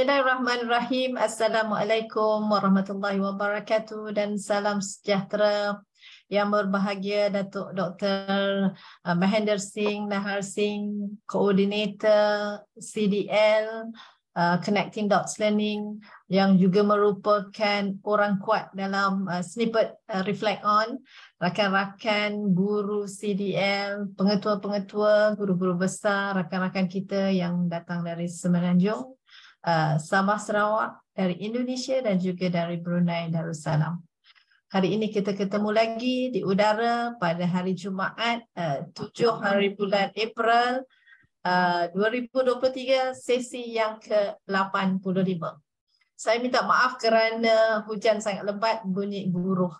Bismillahirrahmanirrahim. Assalamualaikum warahmatullahi wabarakatuh dan salam sejahtera yang berbahagia Datuk Dr. Uh, Mahender Singh, Nahar Singh, Koordinator CDL uh, Connecting Dots Learning yang juga merupakan orang kuat dalam uh, snippet uh, Reflect On, rakan-rakan guru CDL, pengetua-pengetua, guru-guru besar, rakan-rakan kita yang datang dari Semenanjung Uh, Sabah Sarawak, dari Indonesia dan juga dari Brunei Darussalam. Hari ini kita ketemu lagi di udara pada hari Jumaat, uh, tujuh hari bulan April 2023, uh, sesi yang ke-85. Saya minta maaf kerana hujan sangat lebat, bunyi buruh.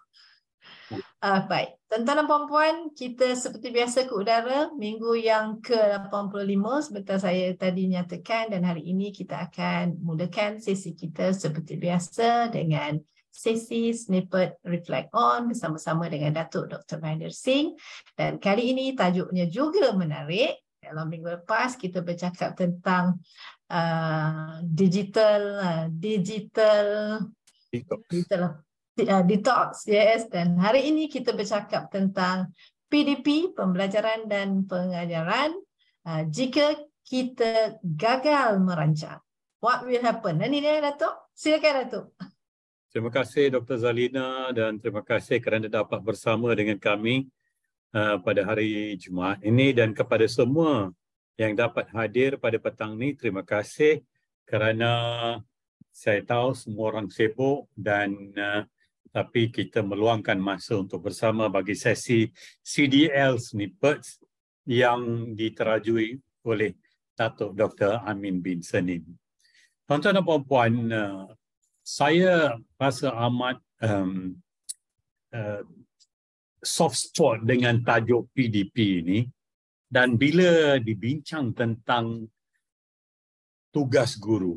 Uh, baik. Tuan-tuan dan puan-puan, kita seperti biasa ke udara minggu yang ke-85 sebentar saya tadi nyatakan dan hari ini kita akan mulakan sesi kita seperti biasa dengan sesi snippet reflect on bersama-sama dengan Datuk Dr. Mahendra Singh dan kali ini tajuknya juga menarik dalam minggu lepas kita bercakap tentang uh, digital uh, digital digital lah. Uh, detox yes dan hari ini kita bercakap tentang PDP pembelajaran dan pengajaran uh, jika kita gagal merancang what will happen dan ini Datuk silakan Datuk Terima kasih Dr Zalina dan terima kasih kerana dapat bersama dengan kami uh, pada hari Jumaat ini dan kepada semua yang dapat hadir pada petang ini terima kasih kerana saya tahu semua orang sibuk dan uh, tapi kita meluangkan masa untuk bersama bagi sesi CDL Snippets yang diterajui oleh Datuk Dr. Amin bin Senin. Tuan-tuan dan puan-puan, eh, saya rasa amat um, uh, soft spot dengan tajuk PDP ini dan bila dibincang tentang tugas guru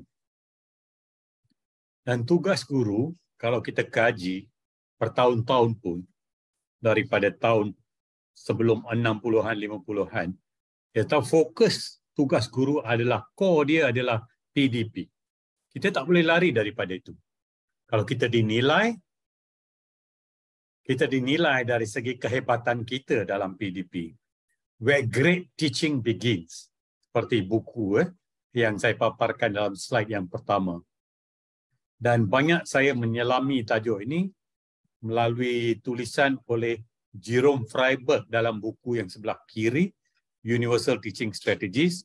dan tugas guru kalau kita kaji per tahun-tahun pun daripada tahun sebelum 60-an, 50-an, kita fokus tugas guru adalah core dia adalah PDP. Kita tak boleh lari daripada itu. Kalau kita dinilai, kita dinilai dari segi kehebatan kita dalam PDP. Where great teaching begins. Seperti buku eh, yang saya paparkan dalam slide yang pertama dan banyak saya menyelami tajuk ini melalui tulisan oleh Jerome Freiberg dalam buku yang sebelah kiri Universal Teaching Strategies.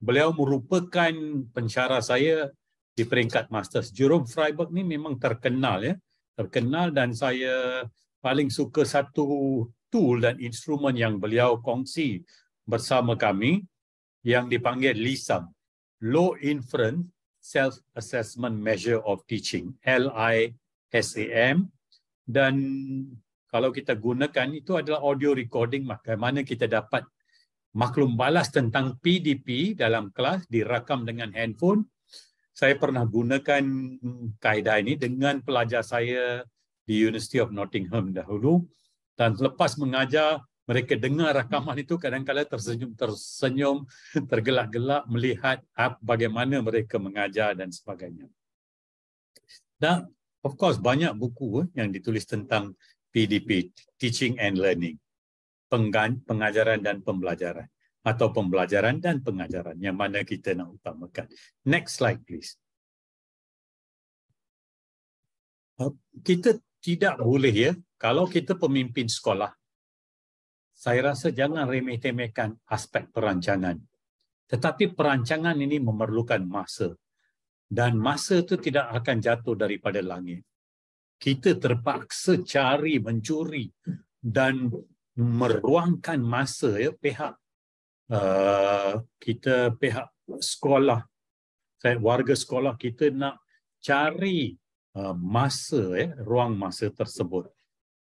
Beliau merupakan pensyarah saya di peringkat master. Jerome Freiberg ni memang terkenal ya, terkenal dan saya paling suka satu tool dan instrumen yang beliau kongsi bersama kami yang dipanggil LISAM, Low Inference self-assessment measure of teaching, LISAM. Dan kalau kita gunakan, itu adalah audio recording bagaimana kita dapat maklum balas tentang PDP dalam kelas dirakam dengan handphone. Saya pernah gunakan kaedah ini dengan pelajar saya di University of Nottingham dahulu. Dan selepas mengajar, mereka dengar rakaman itu kadang-kadang tersenyum tersenyum tergelak-gelak melihat bagaimana mereka mengajar dan sebagainya. Dan of course banyak buku eh, yang ditulis tentang PDP teaching and learning pengajaran dan pembelajaran atau pembelajaran dan pengajaran yang mana kita nak utamakan. Next slide please. Kita tidak boleh ya kalau kita pemimpin sekolah saya rasa jangan remeh-temehkan aspek perancangan. Tetapi perancangan ini memerlukan masa. Dan masa itu tidak akan jatuh daripada langit. Kita terpaksa cari, mencuri dan meruangkan masa ya, pihak uh, kita, pihak sekolah, warga sekolah kita nak cari uh, masa, ya, ruang masa tersebut.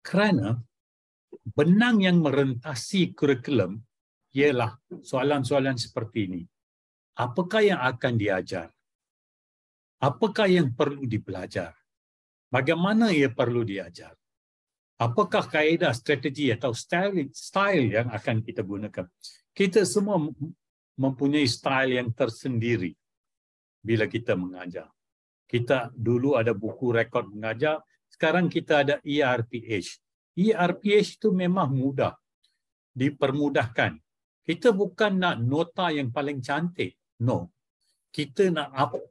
Kerana benang yang merentasi kurikulum ialah soalan-soalan seperti ini. Apakah yang akan diajar? Apakah yang perlu dipelajar? Bagaimana ia perlu diajar? Apakah kaedah, strategi atau style, style yang akan kita gunakan? Kita semua mempunyai style yang tersendiri bila kita mengajar. Kita dulu ada buku rekod mengajar, sekarang kita ada ERPH, ERPH itu memang mudah dipermudahkan. Kita bukan nak nota yang paling cantik. No. Kita nak apa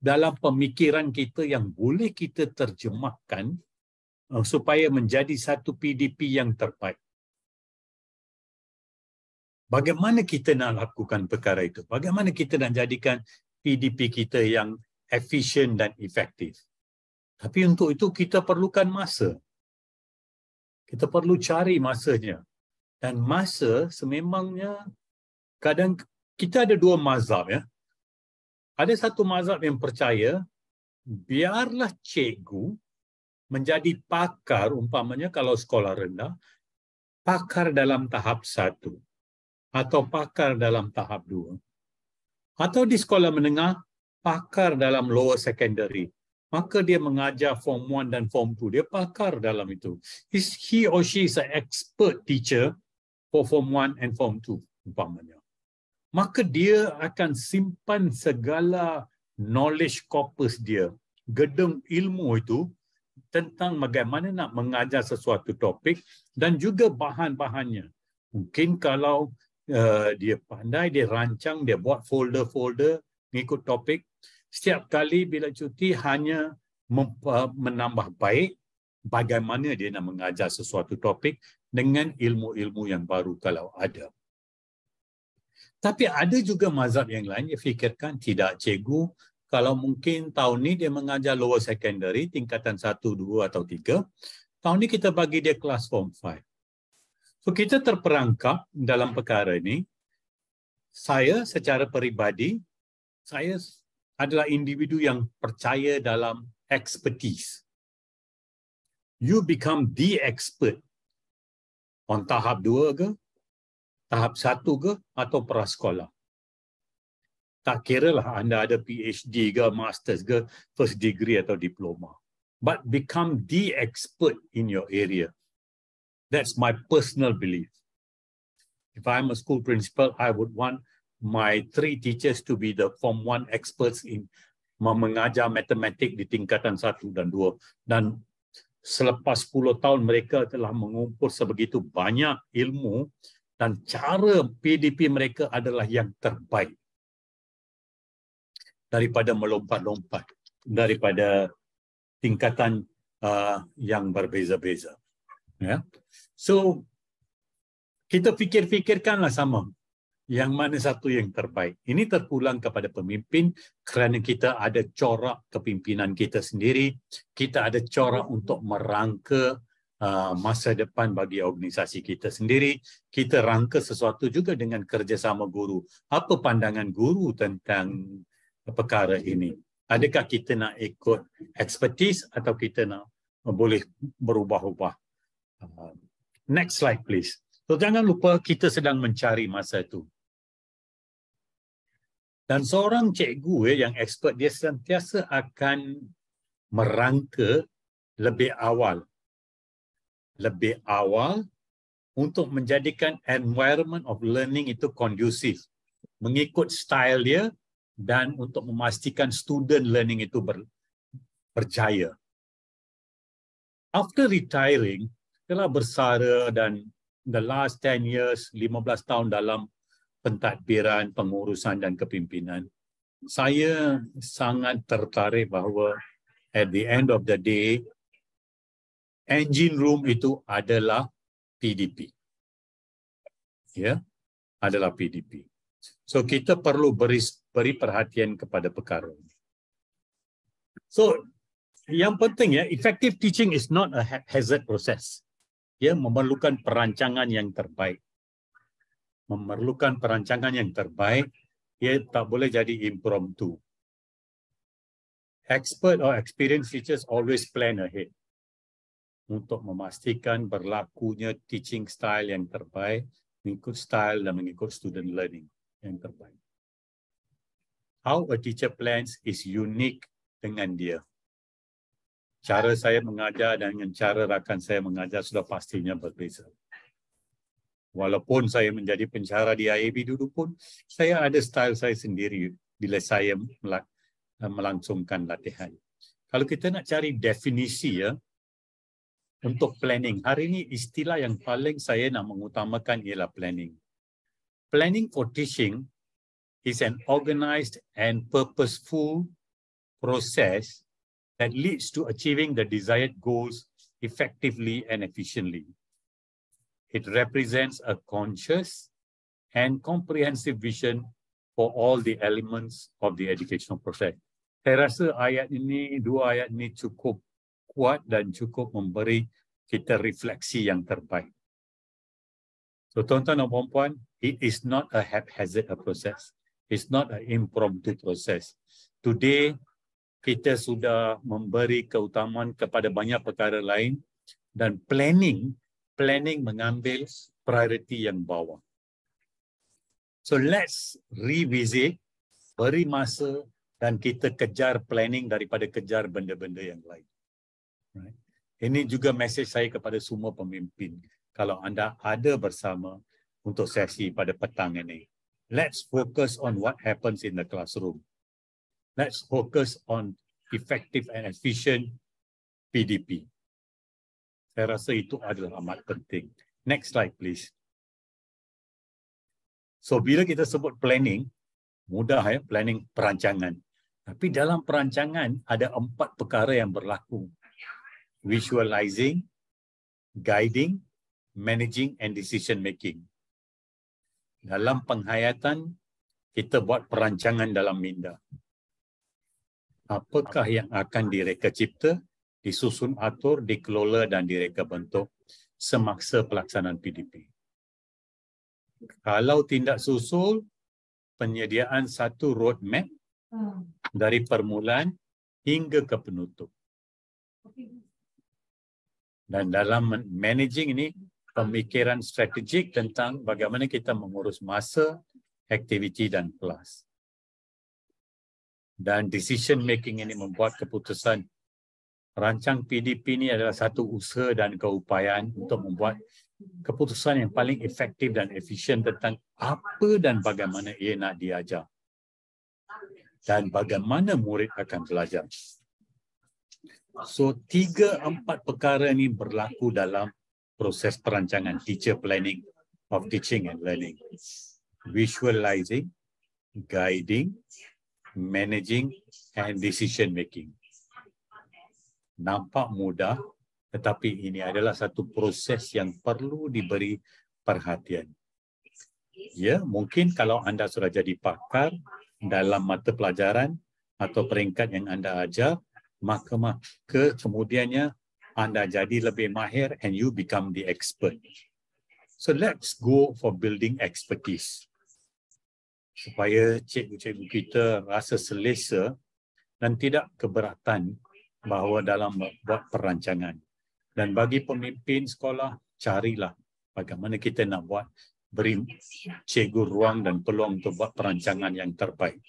dalam pemikiran kita yang boleh kita terjemahkan uh, supaya menjadi satu PDP yang terbaik. Bagaimana kita nak lakukan perkara itu? Bagaimana kita nak jadikan PDP kita yang efisien dan efektif? Tapi untuk itu kita perlukan masa kita perlu cari masanya. Dan masa sememangnya kadang kita ada dua mazhab ya. Ada satu mazhab yang percaya biarlah cikgu menjadi pakar umpamanya kalau sekolah rendah pakar dalam tahap satu atau pakar dalam tahap dua atau di sekolah menengah pakar dalam lower secondary maka dia mengajar form 1 dan form 2 dia pakar dalam itu he or she is an expert teacher for form 1 and form 2 umpamanya maka dia akan simpan segala knowledge corpus dia gedung ilmu itu tentang bagaimana nak mengajar sesuatu topik dan juga bahan-bahannya mungkin kalau uh, dia pandai dia rancang dia buat folder-folder mengikut topik setiap kali bila cuti hanya eh, menambah baik bagaimana dia nak mengajar sesuatu topik dengan ilmu-ilmu yang baru kalau ada. Tapi ada juga mazhab yang lain yang fikirkan tidak cikgu kalau mungkin tahun ni dia mengajar lower secondary tingkatan 1, 2 atau 3, tahun ni kita bagi dia kelas form 5. So kita terperangkap dalam perkara ini. Saya secara peribadi saya adalah individu yang percaya dalam expertise. You become the expert on tahap dua ke, tahap satu ke, atau prasekolah. Tak kira lah anda ada PhD ke, master's ke, first degree atau diploma. But become the expert in your area. That's my personal belief. If I'm a school principal, I would want my three teachers to be the form one experts in mengajar matematik di tingkatan satu dan dua. Dan selepas 10 tahun mereka telah mengumpul sebegitu banyak ilmu dan cara PDP mereka adalah yang terbaik daripada melompat-lompat daripada tingkatan uh, yang berbeza-beza. Yeah. So kita fikir-fikirkanlah sama yang mana satu yang terbaik. Ini terpulang kepada pemimpin kerana kita ada corak kepimpinan kita sendiri. Kita ada corak untuk merangka uh, masa depan bagi organisasi kita sendiri. Kita rangka sesuatu juga dengan kerjasama guru. Apa pandangan guru tentang perkara ini? Adakah kita nak ikut expertise atau kita nak boleh berubah-ubah? Uh, next slide please. So jangan lupa kita sedang mencari masa itu. Dan seorang cikgu ya, yang expert, dia sentiasa akan merangka lebih awal. Lebih awal untuk menjadikan environment of learning itu kondusif. Mengikut style dia dan untuk memastikan student learning itu ber, berjaya. After retiring, telah bersara dan the last 10 years, 15 tahun dalam pentadbiran, pengurusan dan kepimpinan. Saya sangat tertarik bahawa at the end of the day, engine room itu adalah PDP. Ya, yeah? adalah PDP. So kita perlu beri, beri perhatian kepada perkara ini. So yang penting ya, effective teaching is not a ha-, hazard process. Ya, yeah? memerlukan perancangan yang terbaik memerlukan perancangan yang terbaik, ia tak boleh jadi impromptu. Expert or experienced teachers always plan ahead untuk memastikan berlakunya teaching style yang terbaik, mengikut style dan mengikut student learning yang terbaik. How a teacher plans is unique dengan dia. Cara saya mengajar dan cara rakan saya mengajar sudah pastinya berbeza walaupun saya menjadi pencara di IAB dulu pun saya ada style saya sendiri bila saya eh, melangsungkan latihan. Kalau kita nak cari definisi ya untuk planning, hari ini istilah yang paling saya nak mengutamakan ialah planning. Planning for teaching is an organized and purposeful process that leads to achieving the desired goals effectively and efficiently. It represents a conscious and comprehensive vision for all the elements of the educational process. Saya rasa ayat ini, dua ayat ini cukup kuat dan cukup memberi kita refleksi yang terbaik. So, tuan-tuan dan puan-puan, it is not a haphazard process. It's not an impromptu process. Today, kita sudah memberi keutamaan kepada banyak perkara lain dan planning planning mengambil priority yang bawah. So let's revisit, beri masa dan kita kejar planning daripada kejar benda-benda yang lain. Ini juga mesej saya kepada semua pemimpin. Kalau anda ada bersama untuk sesi pada petang ini. Let's focus on what happens in the classroom. Let's focus on effective and efficient PDP. Saya rasa itu adalah amat penting. Next slide please. So bila kita sebut planning, mudah ya planning perancangan. Tapi dalam perancangan ada empat perkara yang berlaku. Visualizing, guiding, managing and decision making. Dalam penghayatan kita buat perancangan dalam minda. Apakah yang akan direka cipta, disusun atur, dikelola dan direka bentuk semaksa pelaksanaan PDP. Kalau tindak susul, penyediaan satu roadmap hmm. dari permulaan hingga ke penutup. Dan dalam managing ini, pemikiran strategik tentang bagaimana kita mengurus masa, aktiviti dan kelas. Dan decision making ini membuat keputusan rancang PDP ini adalah satu usaha dan keupayaan untuk membuat keputusan yang paling efektif dan efisien tentang apa dan bagaimana ia nak diajar dan bagaimana murid akan belajar. So, tiga empat perkara ini berlaku dalam proses perancangan teacher planning of teaching and learning. Visualizing, guiding, managing and decision making nampak mudah tetapi ini adalah satu proses yang perlu diberi perhatian. Ya, mungkin kalau anda sudah jadi pakar dalam mata pelajaran atau peringkat yang anda ajar, maka maka kemudiannya anda jadi lebih mahir and you become the expert. So let's go for building expertise. Supaya cikgu-cikgu kita rasa selesa dan tidak keberatan bahawa dalam buat perancangan. Dan bagi pemimpin sekolah, carilah bagaimana kita nak buat beri cikgu ruang dan peluang untuk buat perancangan yang terbaik.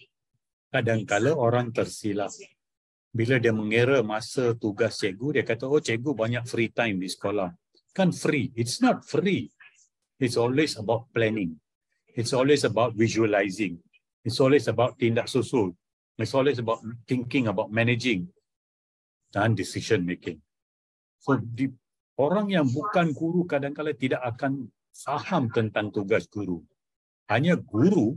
Kadangkala orang tersilap. Bila dia mengira masa tugas cikgu, dia kata, oh cikgu banyak free time di sekolah. Kan free. It's not free. It's always about planning. It's always about visualizing. It's always about tindak susul. It's always about thinking about managing dan decision making. So di, orang yang bukan guru kadang-kadang tidak akan faham tentang tugas guru. Hanya guru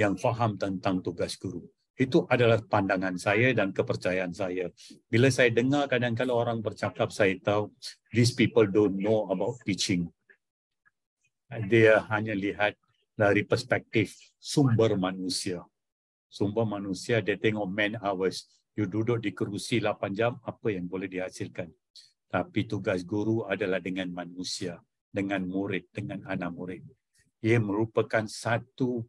yang faham tentang tugas guru. Itu adalah pandangan saya dan kepercayaan saya. Bila saya dengar kadang-kadang orang bercakap, saya tahu these people don't know about teaching. Dia hanya lihat dari perspektif sumber manusia. Sumber manusia, dia tengok man hours you duduk di kerusi 8 jam apa yang boleh dihasilkan tapi tugas guru adalah dengan manusia dengan murid dengan anak murid ia merupakan satu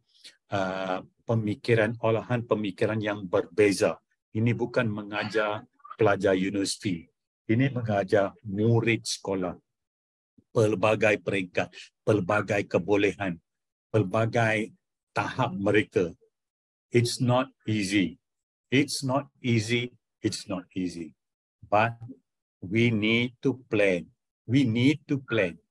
uh, pemikiran olahan pemikiran yang berbeza ini bukan mengajar pelajar universiti ini mengajar murid sekolah pelbagai peringkat pelbagai kebolehan pelbagai tahap mereka it's not easy It's not easy. It's not easy. But we need to plan. We need to plan.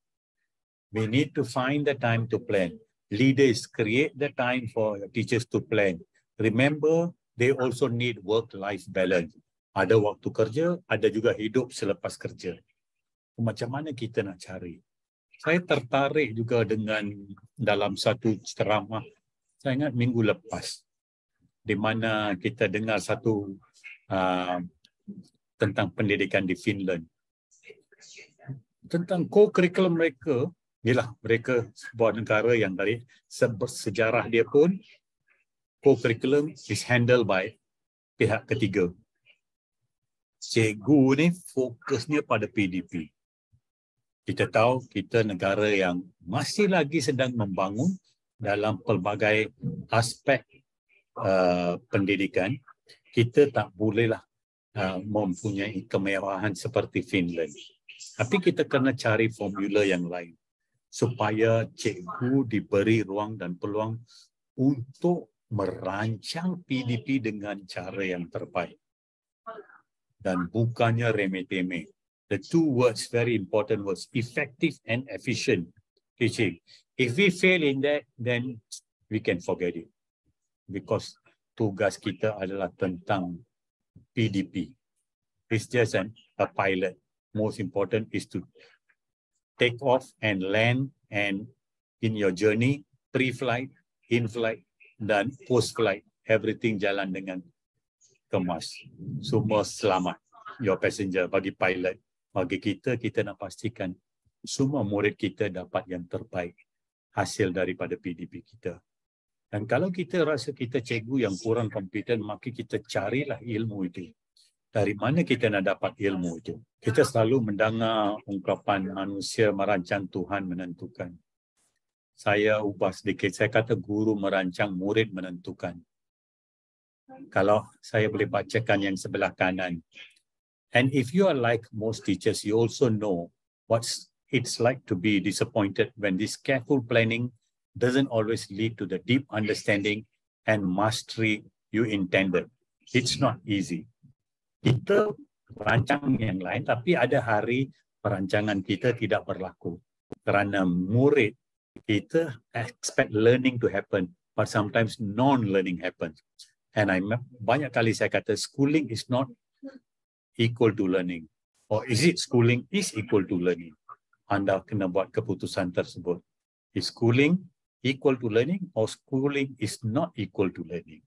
We need to find the time to plan. Leaders create the time for teachers to plan. Remember, they also need work-life balance. Ada waktu kerja, ada juga hidup selepas kerja. Macam mana kita nak cari? Saya tertarik juga dengan dalam satu ceramah. Saya ingat minggu lepas di mana kita dengar satu uh, tentang pendidikan di Finland. Tentang co-curriculum mereka, inilah mereka sebuah negara yang dari sejarah dia pun co-curriculum is handled by pihak ketiga. Cikgu ni fokusnya pada PDP. Kita tahu kita negara yang masih lagi sedang membangun dalam pelbagai aspek uh, pendidikan, kita tak bolehlah uh, mempunyai kemewahan seperti Finland. Tapi kita kena cari formula yang lain supaya cikgu diberi ruang dan peluang untuk merancang PDP dengan cara yang terbaik. Dan bukannya remeh-temeh. The two words, very important was effective and efficient teaching. If we fail in that, then we can forget it because tugas kita adalah tentang PDP. It's just an a pilot. Most important is to take off and land and in your journey, pre-flight, in-flight, dan post-flight, everything jalan dengan kemas. Semua selamat. Your passenger, bagi pilot, bagi kita, kita nak pastikan semua murid kita dapat yang terbaik hasil daripada PDP kita. Dan kalau kita rasa kita cikgu yang kurang kompeten, maka kita carilah ilmu itu. Dari mana kita nak dapat ilmu itu? Kita selalu mendengar ungkapan manusia merancang Tuhan menentukan. Saya ubah sedikit. Saya kata guru merancang murid menentukan. Kalau saya boleh bacakan yang sebelah kanan. And if you are like most teachers, you also know what it's like to be disappointed when this careful planning doesn't always lead to the deep understanding and mastery you intended. It's not easy. Kita rancang yang lain, tapi ada hari perancangan kita tidak berlaku. Kerana murid, kita expect learning to happen, but sometimes non-learning happens. And I banyak kali saya kata, schooling is not equal to learning. Or is it schooling is equal to learning? Anda kena buat keputusan tersebut. Is schooling equal to learning or schooling is not equal to learning.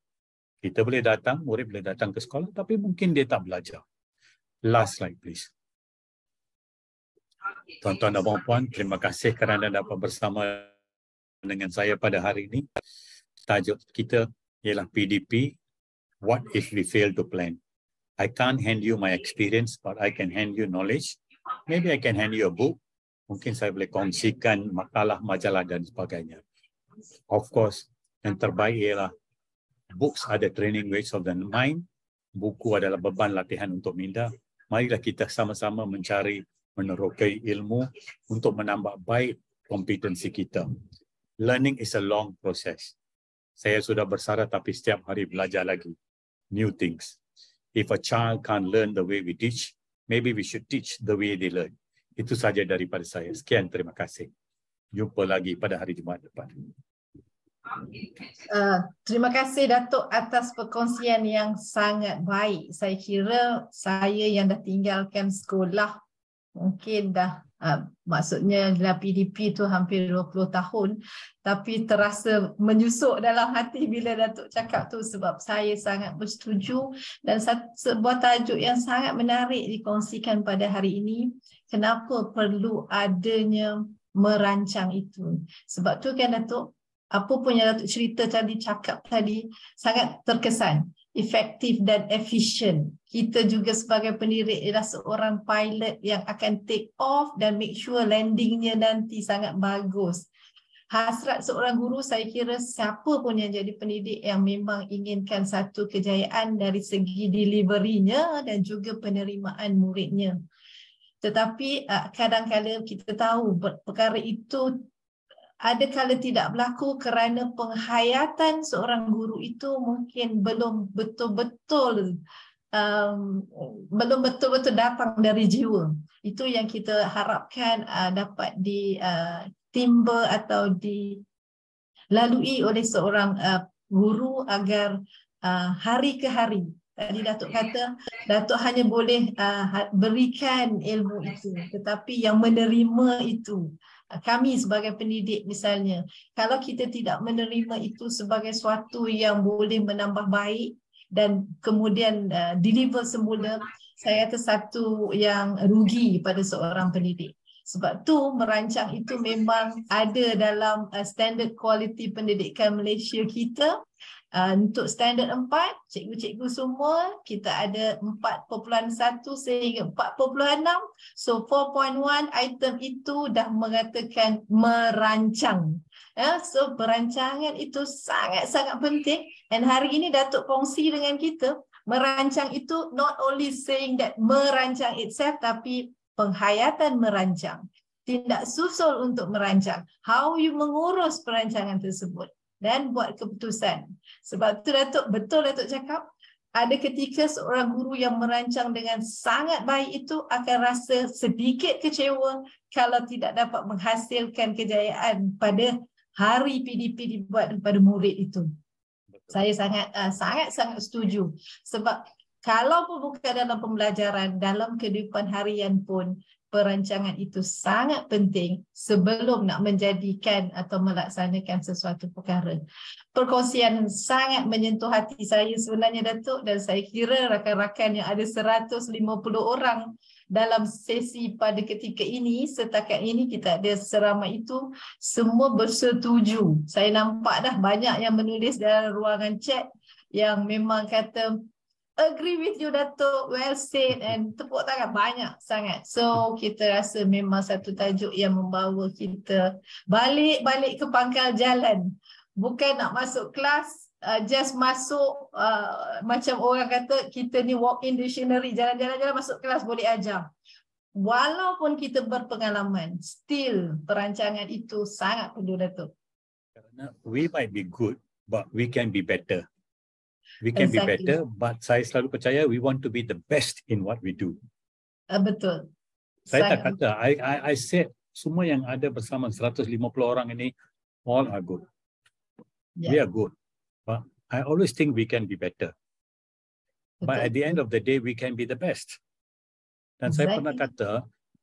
Kita boleh datang, murid boleh datang ke sekolah tapi mungkin dia tak belajar. Last slide please. Tuan-tuan dan puan-puan, terima kasih kerana anda dapat bersama dengan saya pada hari ini. Tajuk kita ialah PDP, What If We Fail to Plan. I can't hand you my experience but I can hand you knowledge. Maybe I can hand you a book. Mungkin saya boleh kongsikan makalah, majalah dan sebagainya of course yang terbaik ialah books ada training ways of the mind buku adalah beban latihan untuk minda marilah kita sama-sama mencari menerokai ilmu untuk menambah baik kompetensi kita learning is a long process saya sudah bersarah tapi setiap hari belajar lagi new things if a child can't learn the way we teach maybe we should teach the way they learn itu saja daripada saya sekian terima kasih jumpa lagi pada hari jumaat depan Uh, terima kasih Datuk atas perkongsian yang sangat baik. Saya kira saya yang dah tinggalkan sekolah mungkin dah uh, maksudnya dalam PDP tu hampir 20 tahun tapi terasa menyusuk dalam hati bila Datuk cakap tu sebab saya sangat bersetuju dan satu sebuah tajuk yang sangat menarik dikongsikan pada hari ini kenapa perlu adanya merancang itu. Sebab tu kan Datuk apa pun yang Datuk cerita tadi, cakap tadi, sangat terkesan. Efektif dan efisien. Kita juga sebagai pendiri adalah seorang pilot yang akan take off dan make sure landingnya nanti sangat bagus. Hasrat seorang guru saya kira siapa pun yang jadi pendidik yang memang inginkan satu kejayaan dari segi deliverynya dan juga penerimaan muridnya. Tetapi ah, kadang-kadang kita tahu perkara itu ada adakala tidak berlaku kerana penghayatan seorang guru itu mungkin belum betul-betul um, belum betul-betul datang dari jiwa. Itu yang kita harapkan uh, dapat ditimba uh, atau dilalui oleh seorang uh, guru agar uh, hari ke hari tadi datuk kata datuk hanya boleh uh, ha-, berikan ilmu itu tetapi yang menerima itu kami sebagai pendidik misalnya kalau kita tidak menerima itu sebagai suatu yang boleh menambah baik dan kemudian uh, deliver semula saya rasa satu yang rugi pada seorang pendidik sebab tu merancang itu memang ada dalam uh, standard quality pendidikan Malaysia kita Uh, untuk standard 4, cikgu-cikgu semua kita ada 4.1 sehingga 4.6. So 4.1 item itu dah mengatakan merancang. Ya, so perancangan itu sangat-sangat penting and hari ini Datuk kongsi dengan kita merancang itu not only saying that merancang itself tapi penghayatan merancang tindak susul untuk merancang how you mengurus perancangan tersebut dan buat keputusan. Sebab tu Datuk betul Datuk cakap ada ketika seorang guru yang merancang dengan sangat baik itu akan rasa sedikit kecewa kalau tidak dapat menghasilkan kejayaan pada hari PDP dibuat kepada murid itu. Saya sangat ah, sangat sangat setuju sebab kalau bukan dalam pembelajaran dalam kehidupan harian pun perancangan itu sangat penting sebelum nak menjadikan atau melaksanakan sesuatu perkara. Perkongsian sangat menyentuh hati saya sebenarnya Datuk dan saya kira rakan-rakan yang ada 150 orang dalam sesi pada ketika ini setakat ini kita ada serama itu semua bersetuju. Saya nampak dah banyak yang menulis dalam ruangan chat yang memang kata agree with you Datuk well said and tepuk tangan banyak sangat so kita rasa memang satu tajuk yang membawa kita balik-balik ke pangkal jalan bukan nak masuk kelas uh, just masuk uh, macam orang kata kita ni walk in dictionary jalan-jalan jalan masuk kelas boleh ajar walaupun kita berpengalaman still perancangan itu sangat perlu Datuk kerana we might be good but we can be better We can exactly. be better, but saya selalu percaya we want to be the best in what we do. Uh, betul. Saya, saya tak kata, I, I, I said semua yang ada bersama 150 orang ini, all are good. Yeah. We are good. But I always think we can be better. Betul. But at the end of the day, we can be the best. Dan exactly. saya pernah kata,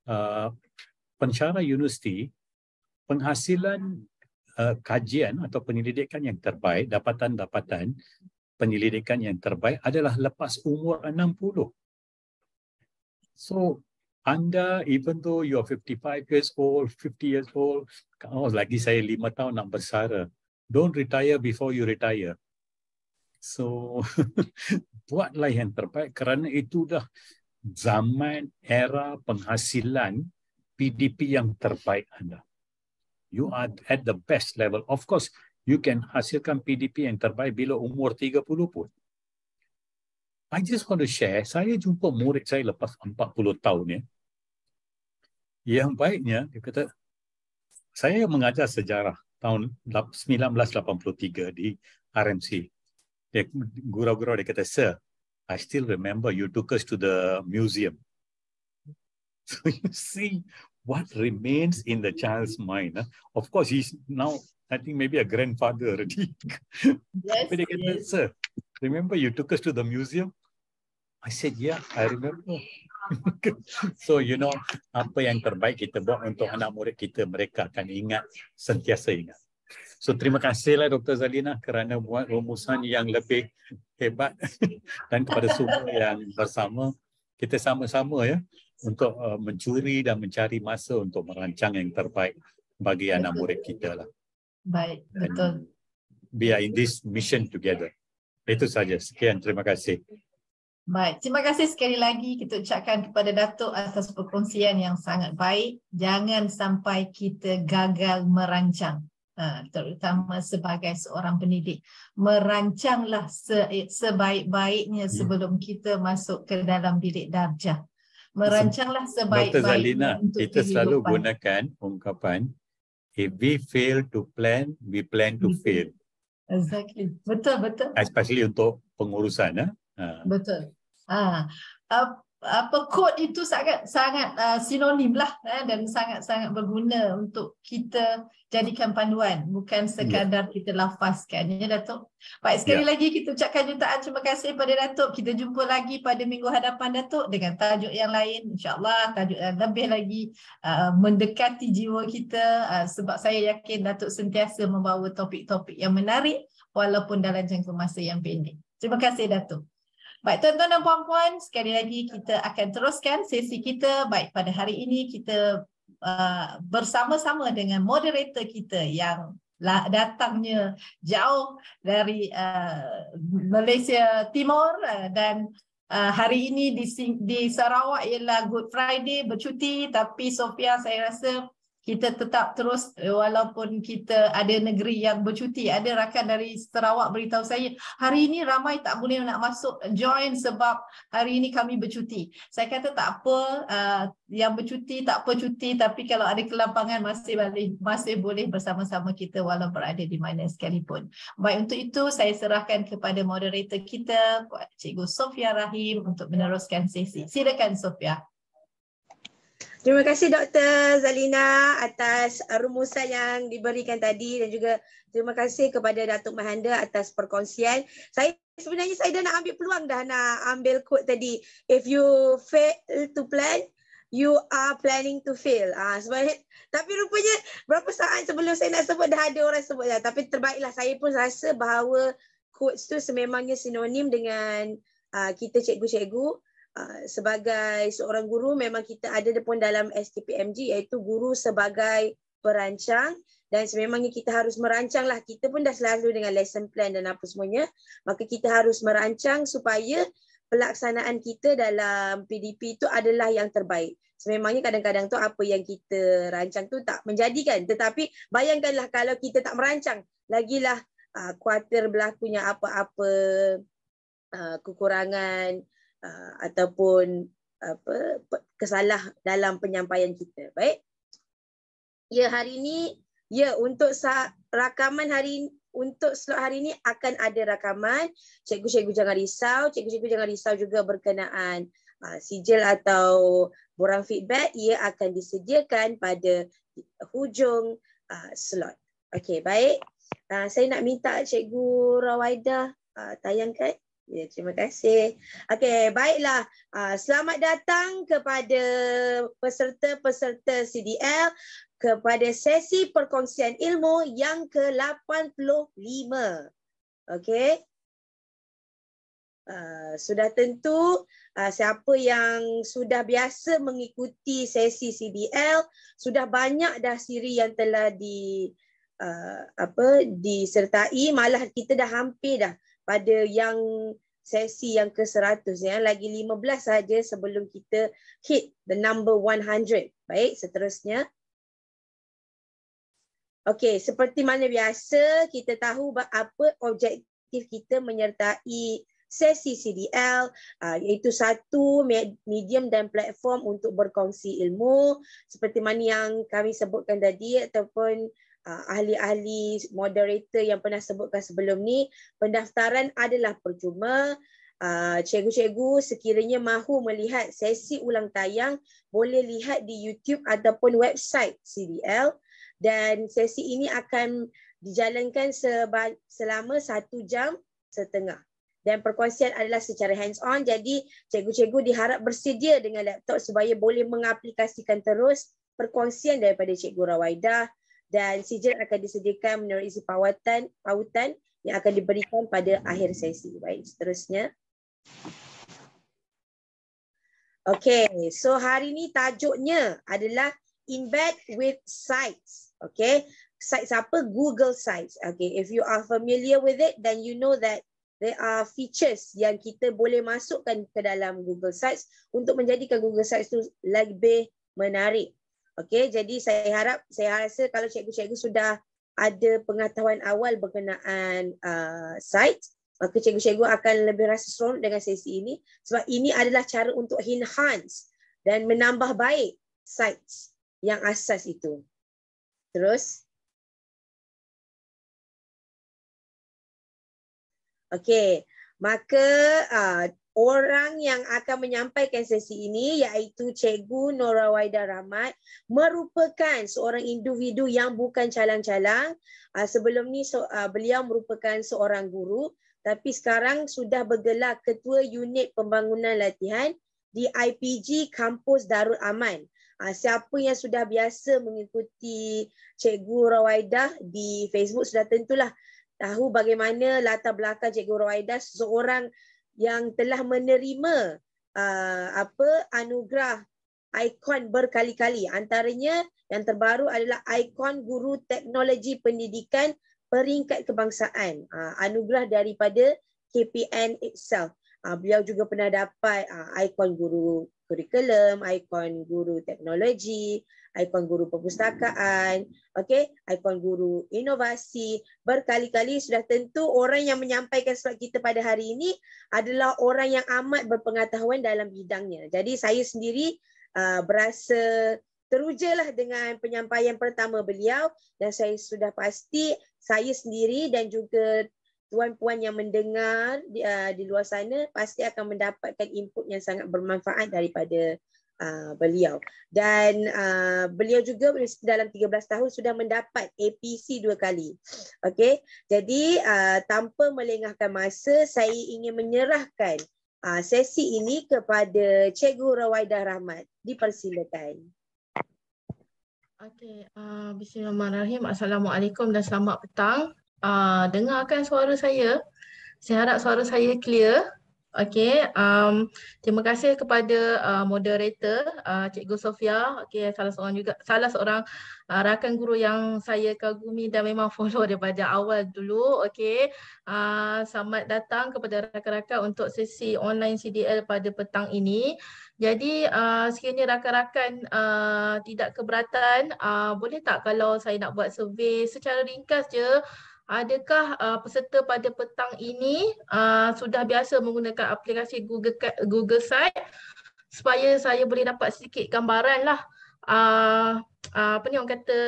uh, pensyara universiti, penghasilan uh, kajian atau penyelidikan yang terbaik, dapatan-dapatan, penyelidikan yang terbaik adalah lepas umur 60. So anda even though you are 55 years old, 50 years old, kalau lagi saya lima tahun nak bersara, don't retire before you retire. So buatlah yang terbaik kerana itu dah zaman era penghasilan PDP yang terbaik anda. You are at the best level. Of course, you can hasilkan PDP yang terbaik bila umur 30 pun. I just want to share, saya jumpa murid saya lepas 40 tahun ya. Yang baiknya, dia kata, saya mengajar sejarah tahun 1983 di RMC. Guru-guru gurau dia kata, Sir, I still remember you took us to the museum. So you see what remains in the child's mind. Of course, he's now I think maybe a grandfather already. Yes, but they yes. Answer. Remember you took us to the museum? I said, yeah, I remember. so, you know, apa yang terbaik kita buat untuk anak murid kita, mereka akan ingat, sentiasa ingat. So, terima kasihlah Dr. Zalina kerana buat rumusan yang lebih hebat dan kepada semua yang bersama. Kita sama-sama ya untuk uh, mencuri dan mencari masa untuk merancang yang terbaik bagi anak murid kita lah. Baik, betul. we are in this mission together. Itu saja. Sekian, terima kasih. Baik, terima kasih sekali lagi kita ucapkan kepada Datuk atas perkongsian yang sangat baik. Jangan sampai kita gagal merancang. Ha, terutama sebagai seorang pendidik. Merancanglah se sebaik-baiknya hmm. sebelum kita masuk ke dalam bilik darjah. Merancanglah sebaik-baiknya Kita selalu kehidupan. gunakan ungkapan if we fail to plan, we plan to fail. Exactly. Betul, betul. Especially untuk pengurusan. Eh? Ha? Betul. Ha. Uh, apa kod itu sangat sangat uh, sinonim lah eh, dan sangat sangat berguna untuk kita jadikan panduan bukan sekadar yeah. kita lafazkan ya Datuk. Baik sekali yeah. lagi kita ucapkan jutaan terima kasih kepada Datuk. Kita jumpa lagi pada minggu hadapan Datuk dengan tajuk yang lain insyaallah tajuk yang lebih lagi uh, mendekati jiwa kita uh, sebab saya yakin Datuk sentiasa membawa topik-topik yang menarik walaupun dalam jangka masa yang pendek. Terima kasih Datuk. Baik, tuan-tuan dan puan-puan, sekali lagi kita akan teruskan sesi kita. Baik, pada hari ini kita uh, bersama-sama dengan moderator kita yang lah, datangnya jauh dari uh, Malaysia Timur uh, dan uh, hari ini di, di Sarawak ialah Good Friday bercuti tapi Sofia saya rasa kita tetap terus eh, walaupun kita ada negeri yang bercuti. Ada rakan dari Sarawak beritahu saya, hari ini ramai tak boleh nak masuk join sebab hari ini kami bercuti. Saya kata tak apa, eh, yang bercuti tak apa cuti tapi kalau ada kelapangan masih boleh, masih boleh bersama-sama kita walaupun berada di mana sekalipun. Baik, untuk itu saya serahkan kepada moderator kita, Cikgu Sofia Rahim untuk meneruskan sesi. Silakan Sofia. Terima kasih Dr. Zalina atas uh, rumusan yang diberikan tadi dan juga terima kasih kepada Datuk Mahanda atas perkongsian. Saya sebenarnya saya dah nak ambil peluang dah nak ambil quote tadi. If you fail to plan, you are planning to fail. Ah ha, sebab tapi rupanya berapa saat sebelum saya nak sebut dah ada orang sebut dah. Tapi terbaiklah saya pun rasa bahawa quotes tu sememangnya sinonim dengan uh, kita cikgu-cikgu Ah, sebagai seorang guru memang kita ada pun dalam STPMG iaitu guru sebagai perancang dan sememangnya kita harus merancanglah kita pun dah selalu dengan lesson plan dan apa semuanya maka kita harus merancang supaya pelaksanaan kita dalam PDP itu adalah yang terbaik sememangnya kadang-kadang tu apa yang kita rancang tu tak menjadikan tetapi bayangkanlah kalau kita tak merancang lagilah uh, ah, kuarter berlakunya apa-apa uh, kekurangan Ah, ataupun apa kesalah dalam penyampaian kita baik ya hari ini ya untuk rakaman hari untuk slot hari ini akan ada rakaman cikgu-cikgu jangan risau cikgu-cikgu jangan risau juga berkenaan uh, sijil atau borang feedback ia akan disediakan pada hujung uh, slot okey baik uh, saya nak minta cikgu Rawaida uh, tayangkan Ya, terima kasih. Okey, baiklah. Ah, selamat datang kepada peserta-peserta CDL kepada sesi perkongsian ilmu yang ke-85. Okey. Ah, sudah tentu ah, siapa yang sudah biasa mengikuti sesi CDL, sudah banyak dah siri yang telah di, apa, disertai. Malah kita dah hampir dah pada yang sesi yang ke-100 ya eh. lagi 15 saja sebelum kita hit the number 100 baik seterusnya okey seperti mana biasa kita tahu apa objektif kita menyertai sesi CDL ah, iaitu satu medium dan platform untuk berkongsi ilmu seperti mana yang kami sebutkan tadi ataupun uh, ahli-ahli moderator yang pernah sebutkan sebelum ni pendaftaran adalah percuma uh, cikgu-cikgu sekiranya mahu melihat sesi ulang tayang boleh lihat di YouTube ataupun website CDL dan sesi ini akan dijalankan selama satu jam setengah dan perkongsian adalah secara hands on jadi cikgu-cikgu diharap bersedia dengan laptop supaya boleh mengaplikasikan terus perkongsian daripada cikgu Rawaida dan sijil akan disediakan menurut isi pautan, pautan yang akan diberikan pada akhir sesi. Baik, seterusnya. Okay, so hari ini tajuknya adalah In Bed with Sites. Okay, sites apa? Google Sites. Okay, if you are familiar with it, then you know that there are features yang kita boleh masukkan ke dalam Google Sites untuk menjadikan Google Sites itu lebih menarik. Okey, jadi saya harap saya rasa kalau cikgu-cikgu sudah ada pengetahuan awal berkenaan uh, site, maka cikgu-cikgu akan lebih rasa seronok dengan sesi ini sebab ini adalah cara untuk enhance dan menambah baik site yang asas itu. Terus. Okey, maka uh, orang yang akan menyampaikan sesi ini iaitu Cikgu Nora Waida Rahmat merupakan seorang individu yang bukan calang-calang. Ah, sebelum ni ah, beliau merupakan seorang guru tapi sekarang sudah bergelar ketua unit pembangunan latihan di IPG Kampus Darul Aman. Ah, siapa yang sudah biasa mengikuti Cikgu Rawaidah di Facebook sudah tentulah tahu bagaimana latar belakang Cikgu Rawaidah seorang yang telah menerima uh, apa anugerah ikon berkali-kali antaranya yang terbaru adalah ikon guru teknologi pendidikan peringkat kebangsaan uh, anugerah daripada KPN itself uh, beliau juga pernah dapat uh, ikon guru kurikulum ikon guru teknologi ikon guru perpustakaan, okey, ikon guru inovasi. Berkali-kali sudah tentu orang yang menyampaikan surat kita pada hari ini adalah orang yang amat berpengetahuan dalam bidangnya. Jadi saya sendiri uh, berasa lah dengan penyampaian pertama beliau dan saya sudah pasti saya sendiri dan juga tuan-puan yang mendengar uh, di luar sana pasti akan mendapatkan input yang sangat bermanfaat daripada uh, beliau dan uh, beliau juga dalam 13 tahun sudah mendapat APC dua kali. Okey. Jadi uh, tanpa melengahkan masa saya ingin menyerahkan uh, sesi ini kepada Cikgu Rawaidah Rahmat. Dipersilakan. Okey, uh, bismillahirrahmanirrahim. Assalamualaikum dan selamat petang. Uh, dengarkan suara saya. Saya harap suara saya clear. Okay, um, terima kasih kepada uh, moderator uh, Cikgu Sofia. Okay, salah seorang juga salah seorang uh, rakan guru yang saya kagumi dan memang follow daripada awal dulu. Okay, uh, selamat datang kepada rakan-rakan untuk sesi online CDL pada petang ini. Jadi uh, sekiranya rakan-rakan uh, tidak keberatan, uh, boleh tak kalau saya nak buat survey secara ringkas je? Adakah uh, peserta pada petang ini uh, sudah biasa menggunakan aplikasi Google Google Site supaya saya boleh dapat sedikit gambaran lah uh, uh, apa ni orang kata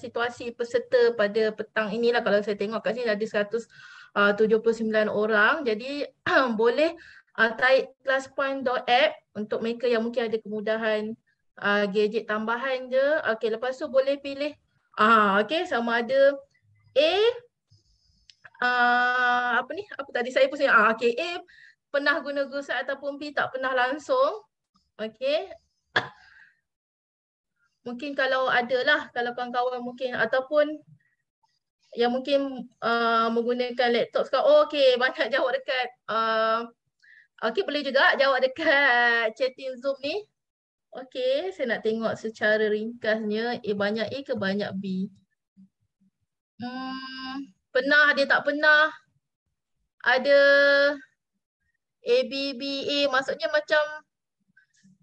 situasi peserta pada petang inilah kalau saya tengok kat sini ada 179 uh, orang jadi boleh uh, try classpoint.app untuk mereka yang mungkin ada kemudahan uh, gadget tambahan je okay lepas tu boleh pilih ah uh, okey sama ada A Ah, apa ni apa tadi saya pun saya ah okey A pernah guna gusa ataupun B tak pernah langsung okay. mungkin kalau ada lah kalau kawan-kawan mungkin ataupun yang mungkin uh, menggunakan laptop sekarang oh, okey banyak jawab dekat uh, okey boleh juga jawab dekat chatting Zoom ni okay saya nak tengok secara ringkasnya A banyak A ke banyak B Hmm, pernah dia tak pernah ada A B B ABBA maksudnya macam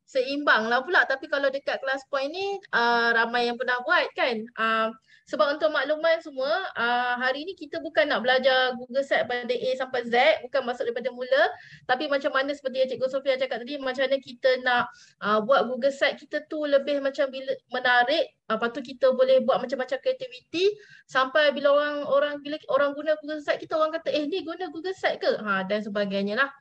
seimbang lah pula tapi kalau dekat kelas point ni uh, ramai yang pernah buat kan uh, sebab untuk makluman semua, ah, hari ni kita bukan nak belajar Google Set pada A sampai Z, bukan masuk daripada mula. Tapi macam mana seperti yang Cikgu Sofia cakap tadi, macam mana kita nak ah, buat Google Set kita tu lebih macam bila menarik. Uh, lepas tu kita boleh buat macam-macam kreativiti sampai bila orang orang bila orang guna Google Set kita orang kata eh ni guna Google Set ke? Ha, dan sebagainya lah.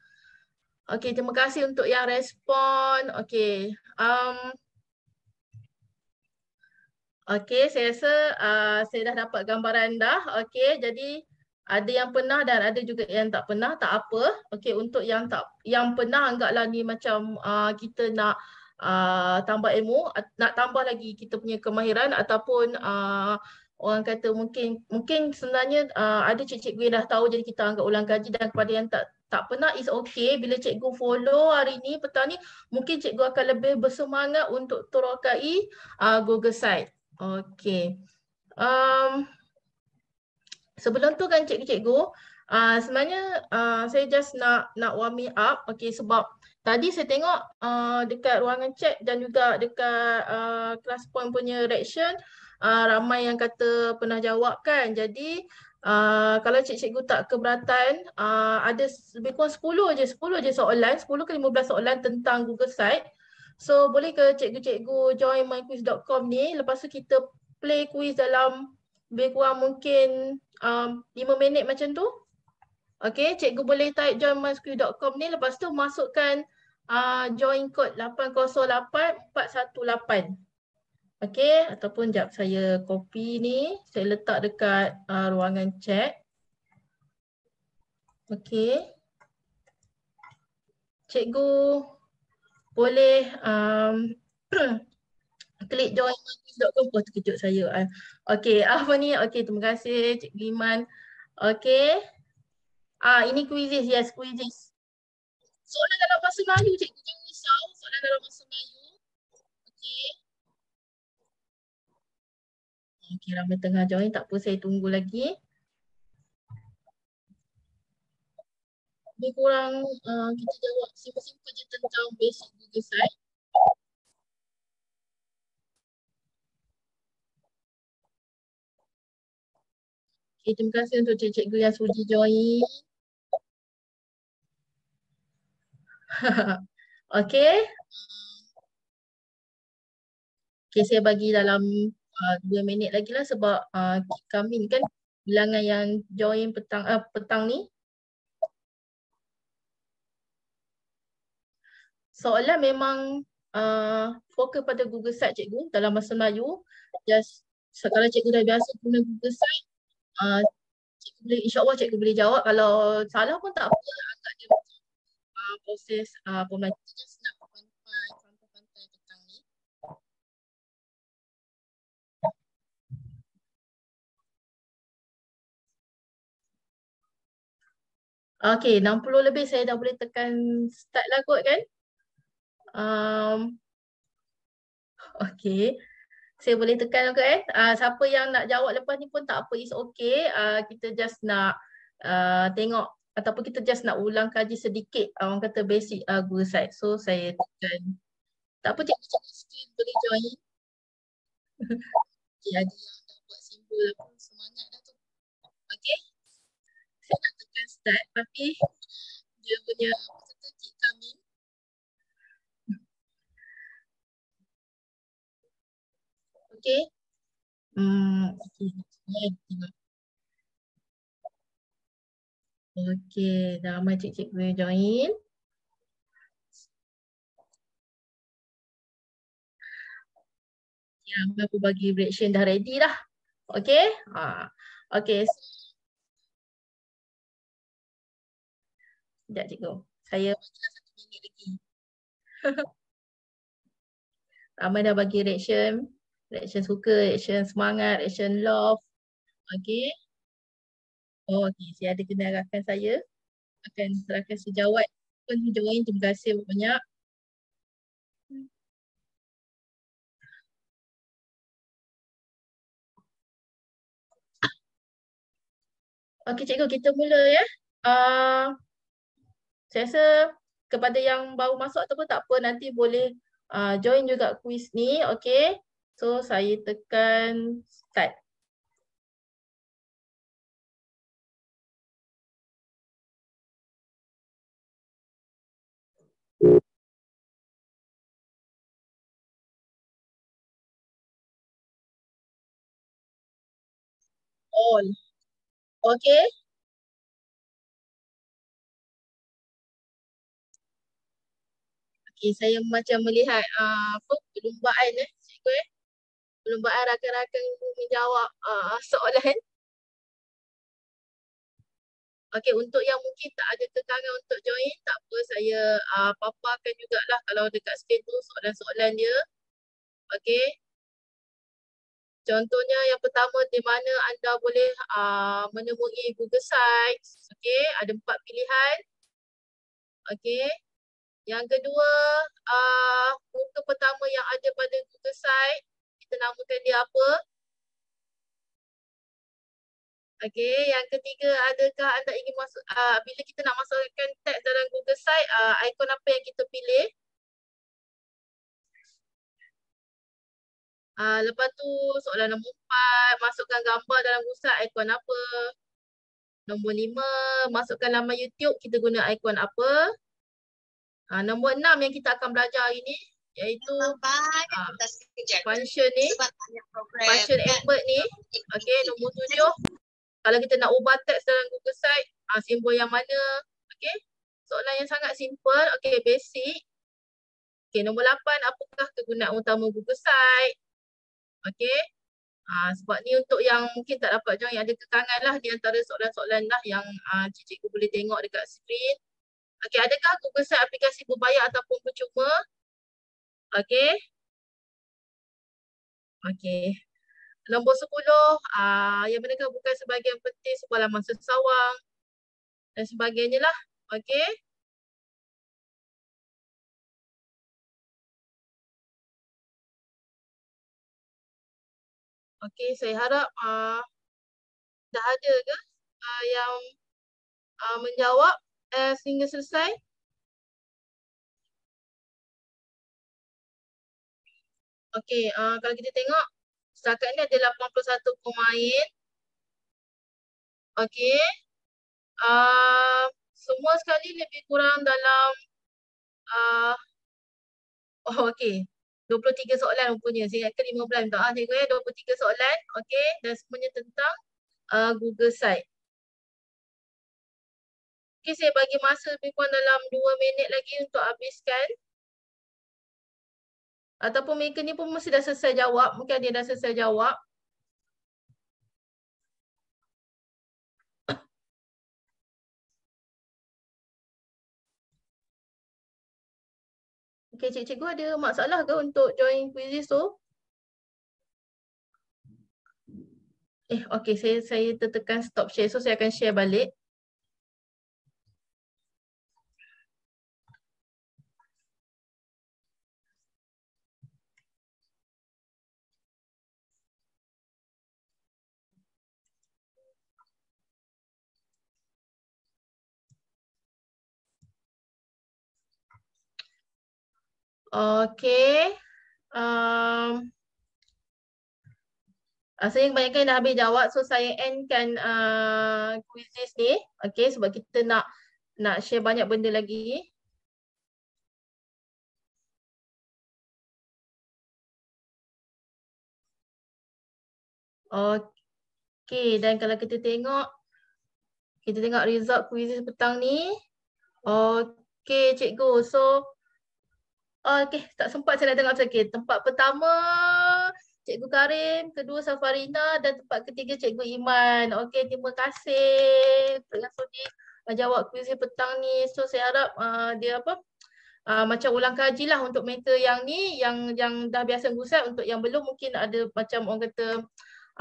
Okay, terima kasih untuk yang respon. Okay. Um, Okey, saya rasa uh, saya dah dapat gambaran dah. Okey, jadi ada yang pernah dan ada juga yang tak pernah, tak apa. Okey, untuk yang tak yang pernah anggaplah ni macam uh, kita nak uh, tambah ilmu, nak tambah lagi kita punya kemahiran ataupun uh, orang kata mungkin mungkin sebenarnya uh, ada cikgu yang dah tahu jadi kita anggap ulang kaji dan kepada yang tak tak pernah is okay bila cikgu follow hari ni petang ni mungkin cikgu akan lebih bersemangat untuk terokai uh, Google site Okey. Um, sebelum tu kan cikgu-cikgu, uh, sebenarnya uh, saya just nak nak warming up okey sebab tadi saya tengok uh, dekat ruangan chat dan juga dekat uh, kelas point punya reaction uh, ramai yang kata pernah jawab kan. Jadi Uh, kalau cik cikgu tak keberatan uh, ada lebih kurang 10 je 10 je soalan 10 ke 15 soalan tentang Google site So boleh ke cikgu-cikgu join myquiz.com ni lepas tu kita play quiz dalam lebih kurang mungkin um, 5 minit macam tu. Okay cikgu boleh type join myquiz.com ni lepas tu masukkan uh, join code 808418. Okay ataupun jap saya copy ni saya letak dekat uh, ruangan chat. Okay. Cikgu boleh um, klik join.com pun terkejut saya. Ah, okay apa ni? Okay terima kasih Cik Liman. Okay, Ah, uh, ini quizzes. Yes, quizzes. Soalan dalam bahasa Melayu, Cik Liman. Risau. Soalan dalam bahasa Melayu. Okay Okey, ramai tengah join. Tak apa, saya tunggu lagi. Lebih kurang uh, kita jawab simple-simple je tentang basic keputusan Okay, terima kasih untuk cikgu yang suji join. okay. Okay, saya bagi dalam uh, dua uh, minit lagi lah sebab uh, kami kan bilangan yang join petang uh, petang ni soalan memang uh, fokus pada Google Search cikgu dalam bahasa Melayu. Just, kalau cikgu dah biasa guna Google Search, uh, cikgu boleh, insyaAllah cikgu boleh jawab. Kalau salah pun tak apa, agak dia uh, proses uh, pembelajaran. Okey, 60 lebih saya dah boleh tekan start lah kot kan? Um, okay. Saya boleh tekan ke eh. Uh, siapa yang nak jawab lepas ni pun tak apa. It's okay. Uh, kita just nak uh, tengok ataupun kita just nak ulang kaji sedikit orang kata basic uh, Google site. So saya tekan. Tak apa cikgu cikgu still boleh join. okay, ada yang dah buat simbol pun semangat lah tu. Okay. Saya nak tekan start tapi dia punya okay. Uh, hmm. okay. Okay, dah ramai cik-cik boleh join. Ya, aku bagi reaction dah ready dah. Okay, uh, okay. Sekejap cikgu, saya baca satu lagi. ramai dah bagi reaction reaction suka, reaction semangat, reaction love. Okay. Oh, okay. Saya ada kena arahkan saya. Akan serahkan sejawat pun join. Terima kasih banyak. Okay, cikgu kita mula ya. Uh, saya rasa kepada yang baru masuk ataupun tak apa nanti boleh uh, join juga kuis ni. okay. So saya tekan start. All. Okay. Okay, saya macam melihat uh, perlumbaan eh, cikgu eh perlumbaan rakan-rakan menjawab uh, ah, soalan. Okey, untuk yang mungkin tak ada kekangan untuk join, tak apa saya uh, paparkan jugalah kalau dekat screen tu soalan-soalan dia. Okey. Contohnya yang pertama di mana anda boleh uh, menemui Google Sites. Okey, ada empat pilihan. Okey. Yang kedua, uh, muka pertama yang ada pada Google Sites kita namakan dia apa? Okey, yang ketiga adakah anda ingin masuk uh, bila kita nak masukkan tag dalam Google Site, uh, ikon apa yang kita pilih? Uh, lepas tu soalan nombor empat, masukkan gambar dalam Google Site, ikon apa? Nombor lima, masukkan nama YouTube, kita guna ikon apa? Uh, nombor enam yang kita akan belajar hari ini, iaitu ah, function ni function kan? expert ni okey nombor tujuh kalau kita nak ubah teks dalam Google Site ah, simbol yang mana okey soalan yang sangat simple okey basic okey nombor lapan, apakah kegunaan utama Google Site okey ah sebab ni untuk yang mungkin tak dapat join yang ada kekangan lah di antara soalan-soalan lah yang ah, cik cikgu boleh tengok dekat screen Okay adakah Google Site aplikasi berbayar ataupun percuma Okay, okay. Nombor sepuluh, uh, yang mereka bukan sebahagian penting sekolah masa sawang dan sebagainya lah. Okay, okay. saya harap uh, dah ada ke uh, yang uh, menjawab uh, sehingga selesai. Okey, uh, kalau kita tengok setakat ni ada 81 pemain. Okey. Uh, semua sekali lebih kurang dalam uh, oh, okey. 23 soalan rupanya. Saya ingatkan 15 minta. Ah, cikgu ya, eh, 23 soalan. Okey, dan semuanya tentang uh, Google Site. Okey, saya bagi masa lebih kurang dalam 2 minit lagi untuk habiskan ataupun mereka ni pun mesti dah selesai jawab mungkin dia dah selesai jawab Okay, cik cikgu ada masalah ke untuk join quiz tu? Eh, okay. Saya saya tertekan stop share. So, saya akan share balik. Okay. Um, ah, saya kebanyakan dah habis jawab so saya endkan uh, ah, quizzes ni. Okay sebab kita nak nak share banyak benda lagi. Okay dan kalau kita tengok kita tengok result quizzes petang ni. Okay cikgu so okay, tak sempat saya nak tengok pasal okay, tempat pertama Cikgu Karim, kedua Safarina dan tempat ketiga Cikgu Iman. Okey, terima kasih telah sudi jawab kuis petang ni. So saya harap uh, dia apa? Uh, macam ulang kaji lah untuk mereka yang ni yang yang dah biasa gusat untuk yang belum mungkin ada macam orang kata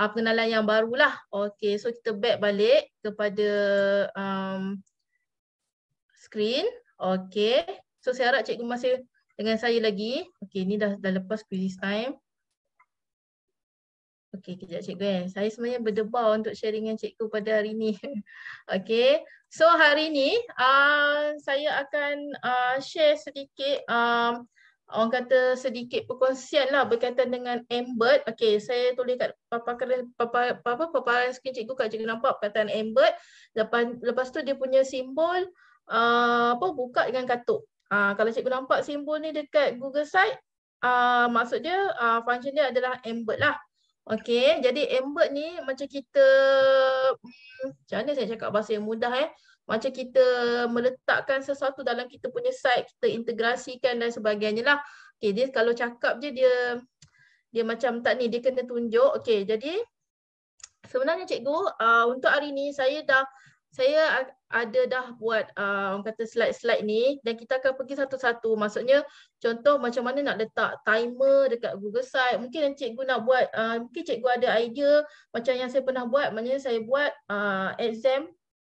uh, pengenalan yang barulah. Okey, so kita back balik kepada um, screen. Okey. So saya harap cikgu masih dengan saya lagi. Okey, ni dah dah lepas quiz time. Okey, kejap cikgu eh. Saya sebenarnya berdebar untuk sharing dengan cikgu pada hari ni. Okey. So hari ni uh, saya akan uh, share sedikit um, orang kata sedikit perkongsian lah berkaitan dengan embed. Okey, saya tulis kat papa, papa paparan skrin cikgu kat cikgu nampak perkataan embed. Lepas lepas tu dia punya simbol uh, apa buka dengan katuk. Uh, kalau cikgu nampak simbol ni dekat Google site, uh, maksud dia uh, function dia adalah embed lah. Okey, jadi embed ni macam kita hmm, macam mana saya cakap bahasa yang mudah eh. Macam kita meletakkan sesuatu dalam kita punya site, kita integrasikan dan sebagainya lah. Okey, dia kalau cakap je dia dia macam tak ni, dia kena tunjuk. Okey, jadi sebenarnya cikgu uh, untuk hari ni saya dah saya ada dah buat uh, orang kata slide-slide ni dan kita akan pergi satu-satu. Maksudnya contoh macam mana nak letak timer dekat Google Site. Mungkin cikgu nak buat, uh, mungkin cikgu ada idea macam yang saya pernah buat. Maksudnya saya buat uh, exam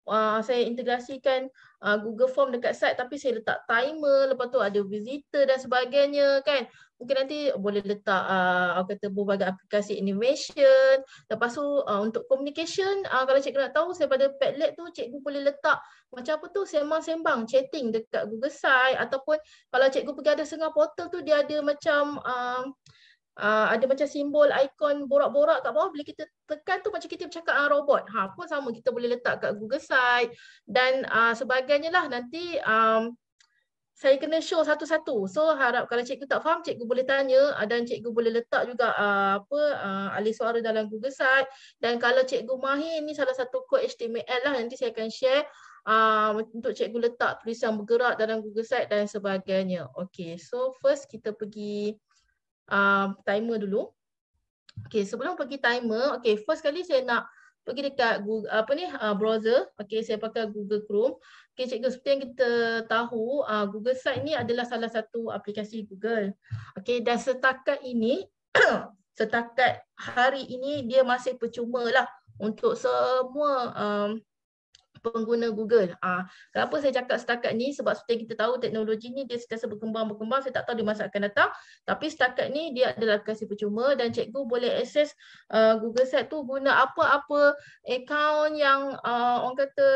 uh, saya integrasikan uh, Google Form dekat site tapi saya letak timer lepas tu ada visitor dan sebagainya kan mungkin nanti boleh letak uh, kata berbagai aplikasi animation lepas tu uh, untuk communication uh, kalau cikgu nak tahu saya pada Padlet tu cikgu boleh letak macam apa tu sembang-sembang chatting dekat Google site ataupun kalau cikgu pergi ada setengah portal tu dia ada macam uh, Ah, ada macam simbol ikon borak-borak kat bawah bila kita tekan tu macam kita bercakap dengan robot ha pun sama kita boleh letak kat Google site dan uh, sebagainya lah nanti um, saya kena show satu-satu. So harap kalau cikgu tak faham, cikgu boleh tanya ah, dan cikgu boleh letak juga uh, apa uh, alih suara dalam Google site. Dan kalau cikgu mahir, ini salah satu kod HTML lah nanti saya akan share uh, untuk cikgu letak tulisan bergerak dalam Google site dan sebagainya. Okay, so first kita pergi uh, timer dulu. Okay, sebelum pergi timer, okay, first kali saya nak pergi dekat Google, apa ni, uh, browser. Okay, saya pakai Google Chrome. Okay, cikgu, seperti yang kita tahu, uh, Google Site ni adalah salah satu aplikasi Google. Okay, dan setakat ini, setakat hari ini, dia masih percuma lah untuk semua um, pengguna Google. Ah, kenapa saya cakap setakat ni? Sebab seperti kita tahu teknologi ni dia sentiasa berkembang-berkembang. Saya tak tahu di masa akan datang. Tapi setakat ni dia adalah kasih percuma dan cikgu boleh akses uh, Google Set tu guna apa-apa account yang uh, orang kata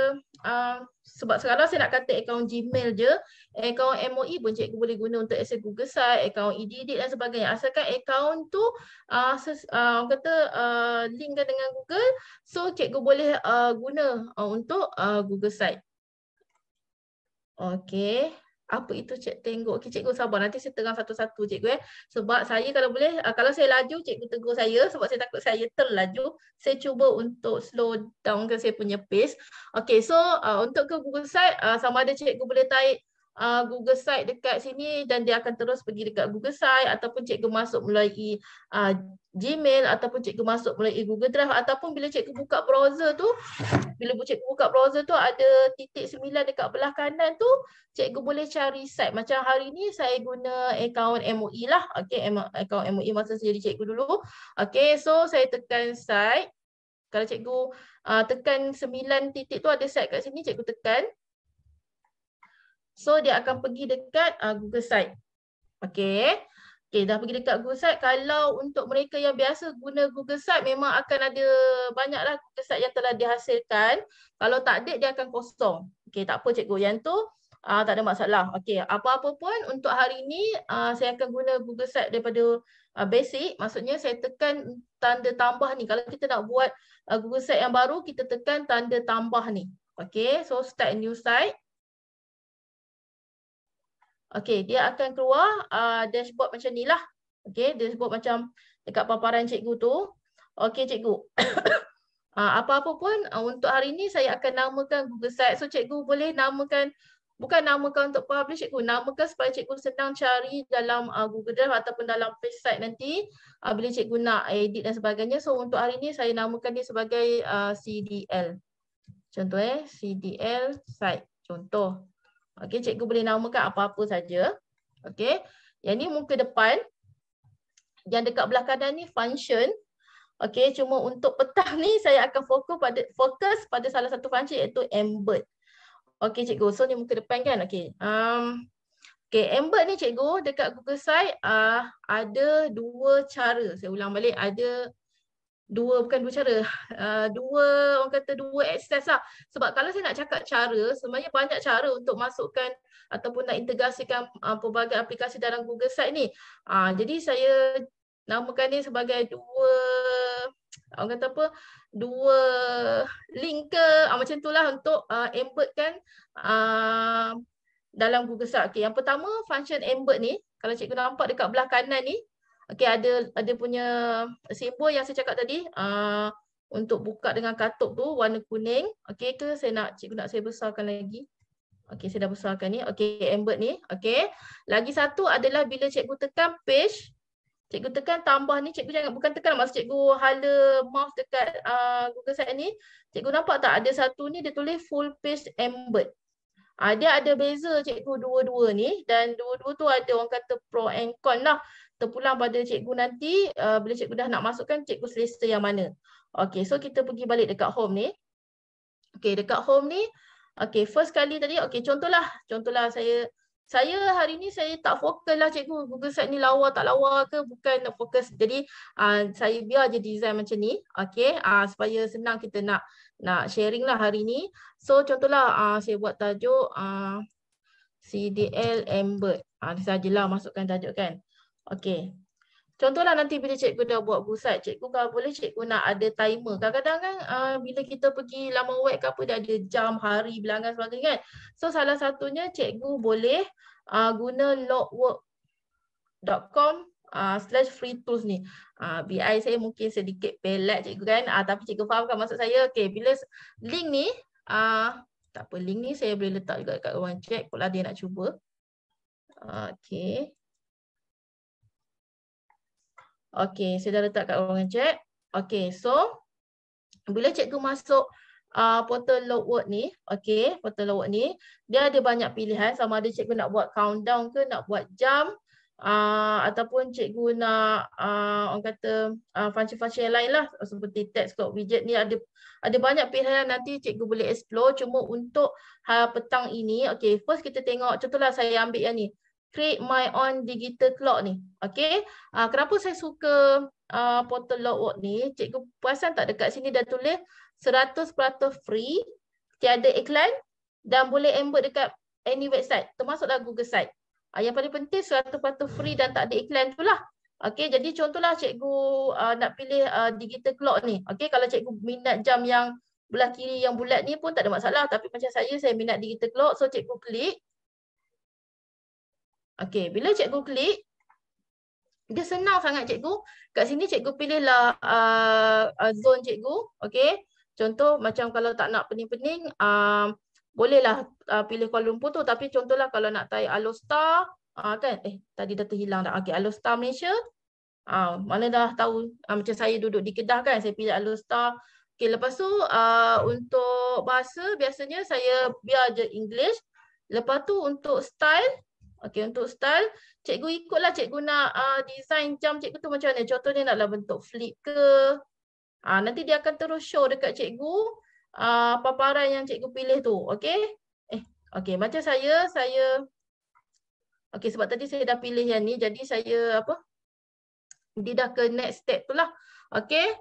uh, sebab sekarang saya nak kata akaun Gmail je, akaun MOE pun cikgu boleh guna untuk access Google Site, akaun EDD dan sebagainya. Asalkan akaun tu uh, ses, uh, orang kata uh, linkkan dengan Google, so cikgu boleh uh, guna uh, untuk uh, Google Site. Okay apa itu cek tengok okay, cikgu sabar nanti saya terang satu-satu cikgu eh sebab saya kalau boleh ah, kalau saya laju cikgu tegur saya sebab saya takut saya terlaju saya cuba untuk slow down ke saya punya pace okey so uh, untuk ke Google site uh, sama ada cikgu boleh type uh, Google site dekat sini dan dia akan terus pergi dekat Google site ataupun cikgu masuk melalui uh, Gmail ataupun cikgu masuk melalui Google Drive ataupun bila cikgu buka browser tu bila cikgu buka browser tu ada titik sembilan dekat belah kanan tu cikgu boleh cari site macam hari ni saya guna akaun MOE lah okey e, akaun MOE masa saya jadi cikgu dulu okey so saya tekan site kalau cikgu uh, tekan sembilan titik tu ada site kat sini cikgu tekan So dia akan pergi dekat uh, Google Site. Okay. Okay dah pergi dekat Google Site. Kalau untuk mereka yang biasa guna Google Site memang akan ada banyaklah Google Site yang telah dihasilkan. Kalau tak ada dia akan kosong. Okay tak apa cikgu yang tu uh, tak ada masalah. Okay apa-apa pun untuk hari ini uh, ah, saya akan guna Google Site daripada uh, basic. Maksudnya saya tekan tanda tambah ni. Kalau kita nak buat uh, Google Site yang baru kita tekan tanda tambah ni. Okay so start new site. Okay, dia akan keluar uh, dashboard macam ni lah. Okay, dashboard macam dekat paparan cikgu tu. Okay, cikgu. Uh, apa-apa uh, pun uh, untuk hari ni saya akan namakan Google Site. So, cikgu boleh namakan, bukan namakan untuk publish cikgu. Namakan supaya cikgu sedang cari dalam uh, Google Drive ataupun dalam page site nanti. Uh, bila cikgu nak edit dan sebagainya. So, untuk hari ni saya namakan dia sebagai uh, CDL. Contoh eh, CDL site. Contoh. Okey, cikgu boleh namakan apa-apa saja. Okey. Yang ni muka depan. Yang dekat belah kanan ni function. Okey, cuma untuk petang ni saya akan fokus pada fokus pada salah satu function iaitu embed. Okey, cikgu. So ni muka depan kan? Okey. Um Okay, embed ni cikgu dekat Google Site uh, ada dua cara. Saya ulang balik, ada dua bukan dua cara uh, dua orang kata dua access lah sebab kalau saya nak cakap cara sebenarnya banyak cara untuk masukkan ataupun nak integrasikan uh, pelbagai aplikasi dalam Google Site ni uh, jadi saya namakan ni sebagai dua orang kata apa dua link ke uh, macam lah untuk uh, embedkan uh, dalam Google Site okay, yang pertama function embed ni kalau cikgu nampak dekat belah kanan ni Okey ada ada punya simbol yang saya cakap tadi uh, untuk buka dengan katup tu warna kuning. Okey ke saya nak cikgu nak saya besarkan lagi. Okey saya dah besarkan ni. Okey embed ni. Okey. Lagi satu adalah bila cikgu tekan page cikgu tekan tambah ni cikgu jangan bukan tekan masa cikgu hala mouse dekat uh, Google site ni cikgu nampak tak ada satu ni dia tulis full page embed. Uh, ah, dia ada beza cikgu dua-dua ni dan dua-dua tu ada orang kata pro and con lah terpulang pada cikgu nanti uh, bila cikgu dah nak masukkan cikgu selesa yang mana. Okey, so kita pergi balik dekat home ni. Okey, dekat home ni, okey, first kali tadi, okey, contohlah, contohlah saya saya hari ni saya tak fokus lah cikgu Google Site ni lawa tak lawa ke bukan nak fokus jadi uh, saya biar je design macam ni okey uh, supaya senang kita nak nak sharing lah hari ni so contohlah uh, saya buat tajuk uh, CDL Embed uh, ah, sajalah masukkan tajuk kan Okey. Contohlah nanti bila cikgu dah buat pusat, cikgu kalau boleh cikgu nak ada timer. Kadang-kadang kan uh, bila kita pergi lama web ke apa dia ada jam, hari, bilangan sebagainya kan. So salah satunya cikgu boleh uh, guna logwork.com uh, ah, slash free tools ni. Uh, BI saya mungkin sedikit pelat cikgu kan. Uh, tapi cikgu fahamkan maksud saya. Okay, bila link ni, uh, tak apa link ni saya boleh letak juga dekat ruang cek. Kalau dia nak cuba. Uh, okay. Okay, saya dah letak kat ruangan cek. Okay, so bila cikgu masuk uh, portal Loadword ni, okay, portal Loadword ni, dia ada banyak pilihan sama ada cikgu nak buat countdown ke, nak buat jam, uh, ataupun cikgu nak uh, orang kata uh, function-function uh, yang lain lah seperti text code widget ni ada ada banyak pilihan nanti cikgu boleh explore cuma untuk hal petang ini okay first kita tengok contohlah saya ambil yang ni create my own digital clock ni. Okay. Uh, ah, kenapa saya suka uh, portal logbook ni? Cikgu puasan tak dekat sini dah tulis 100% free, tiada iklan dan boleh embed dekat any website termasuklah Google site. Uh, yang paling penting 100% free dan tak ada iklan tu lah. Okay, jadi contohlah cikgu uh, nak pilih uh, digital clock ni. Okay, kalau cikgu minat jam yang belah kiri yang bulat ni pun tak ada masalah. Tapi macam saya, saya minat digital clock. So cikgu klik. Okey, bila cikgu klik, dia senang sangat cikgu. Kat sini cikgu pilihlah uh, uh, zone cikgu. Okey, contoh macam kalau tak nak pening-pening, uh, bolehlah uh, pilih Kuala Lumpur tu. Tapi contohlah kalau nak tayar Alostar, uh, kan? Eh, tadi dah terhilang dah. Okey, Alostar Malaysia. Uh, mana dah tahu, uh, macam saya duduk di Kedah kan, saya pilih Alostar. Okay, lepas tu uh, untuk bahasa, biasanya saya biar je English. Lepas tu untuk style, Okey untuk style, cikgu ikutlah cikgu nak uh, design jam cikgu tu macam mana. Contohnya naklah bentuk flip ke. Uh, nanti dia akan terus show dekat cikgu uh, paparan yang cikgu pilih tu. Okey? Eh, okey macam saya, saya Okey sebab tadi saya dah pilih yang ni jadi saya apa? Dia dah ke next step tu lah. Okey?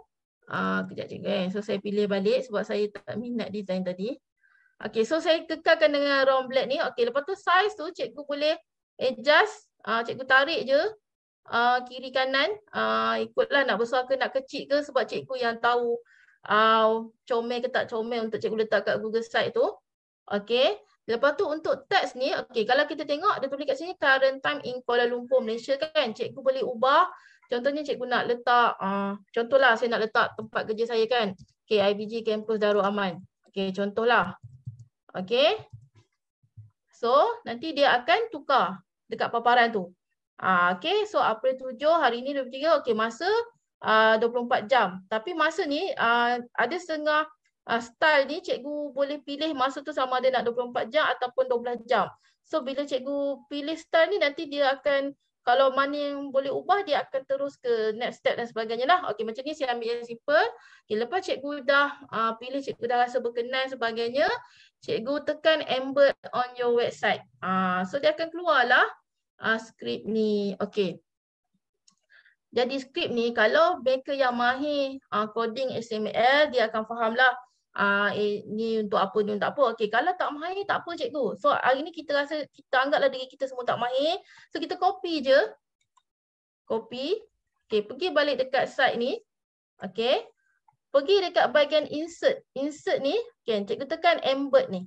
Uh, kejap cikgu eh. So saya pilih balik sebab saya tak minat design tadi. Okey, so saya kekalkan dengan round black ni. Okey, lepas tu size tu cikgu boleh adjust uh, eh, ah, cikgu tarik je uh, kiri kanan uh, ikutlah nak besar ke nak kecil ke sebab cikgu yang tahu uh, comel ke tak comel untuk cikgu letak kat Google site tu okey lepas tu untuk teks ni okay? kalau kita tengok dia tulis kat sini current time in Kuala Lumpur Malaysia kan cikgu boleh ubah contohnya cikgu nak letak uh, contohlah saya nak letak tempat kerja saya kan KIBG Campus Darul Aman okay? contohlah okay? So nanti dia akan tukar dekat paparan tu. Ah, okay, so April tujuh hari ni 23, okay masa ah, 24 jam. Tapi masa ni ah, ada setengah ah, style ni cikgu boleh pilih masa tu sama ada nak 24 jam ataupun 12 jam. So bila cikgu pilih style ni nanti dia akan kalau mana yang boleh ubah dia akan terus ke next step dan sebagainya lah. Okey macam ni saya ambil yang simple. Okay, lepas cikgu dah uh, pilih cikgu dah rasa berkenan sebagainya, cikgu tekan embed on your website. Uh, so dia akan keluarlah uh, skrip ni. Okey. Jadi skrip ni kalau baker yang mahir uh, coding HTML dia akan fahamlah uh, eh, ni untuk apa ni untuk apa. Okey, kalau tak mahir tak apa cikgu. So hari ni kita rasa kita anggaplah diri kita semua tak mahir. So kita copy je. Copy. Okey, pergi balik dekat site ni. Okey. Pergi dekat bahagian insert. Insert ni, okay, cikgu tekan embed ni.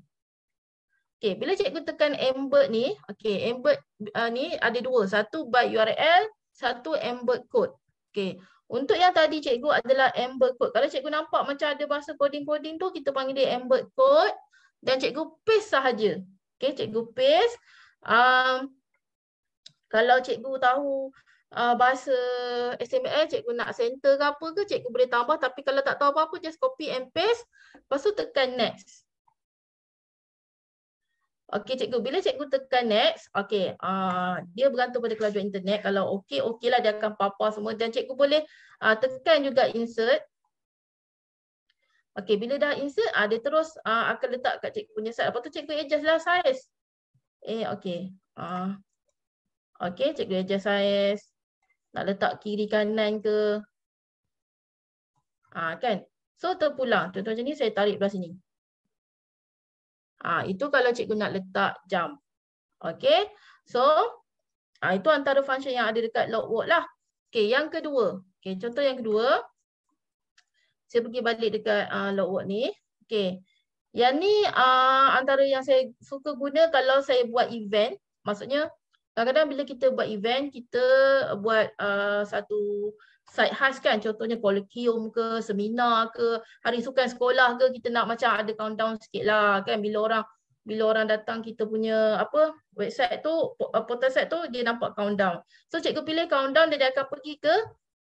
Okay, bila cikgu tekan embed ni, okey, embed uh, ni ada dua. Satu byte URL, satu embed code. Okey, untuk yang tadi cikgu adalah embed code. Kalau cikgu nampak macam ada bahasa coding-coding tu, kita panggil dia embed code. Dan cikgu paste sahaja. Okay, cikgu paste. Um, kalau cikgu tahu uh, bahasa SML, cikgu nak center ke apa ke, cikgu boleh tambah. Tapi kalau tak tahu apa-apa, just copy and paste. Lepas tu tekan next. Okey cikgu, bila cikgu tekan next, okey, uh, dia bergantung pada kelajuan internet. Kalau okey, okeylah dia akan papa semua dan cikgu boleh uh, tekan juga insert. Okey, bila dah insert, uh, dia terus uh, akan letak kat cikgu punya size. Lepas tu cikgu adjust lah size. Eh, okey. Uh, okey, cikgu adjust size. Nak letak kiri kanan ke? Uh, kan? So terpulang. Contoh macam ni saya tarik belah sini. Ha, itu kalau cikgu nak letak jam. Okay. So, ha, itu antara function yang ada dekat logbook lah. Okay, yang kedua. Okay, contoh yang kedua. Saya pergi balik dekat uh, ha, logbook ni. Okay. Yang ni uh, antara yang saya suka guna kalau saya buat event. Maksudnya, kadang-kadang bila kita buat event, kita buat uh, satu side khas kan contohnya kolokium ke seminar ke hari sukan sekolah ke kita nak macam ada countdown sikit lah kan bila orang bila orang datang kita punya apa website tu uh, portal site tu dia nampak countdown so cikgu pilih countdown dia, dia akan pergi ke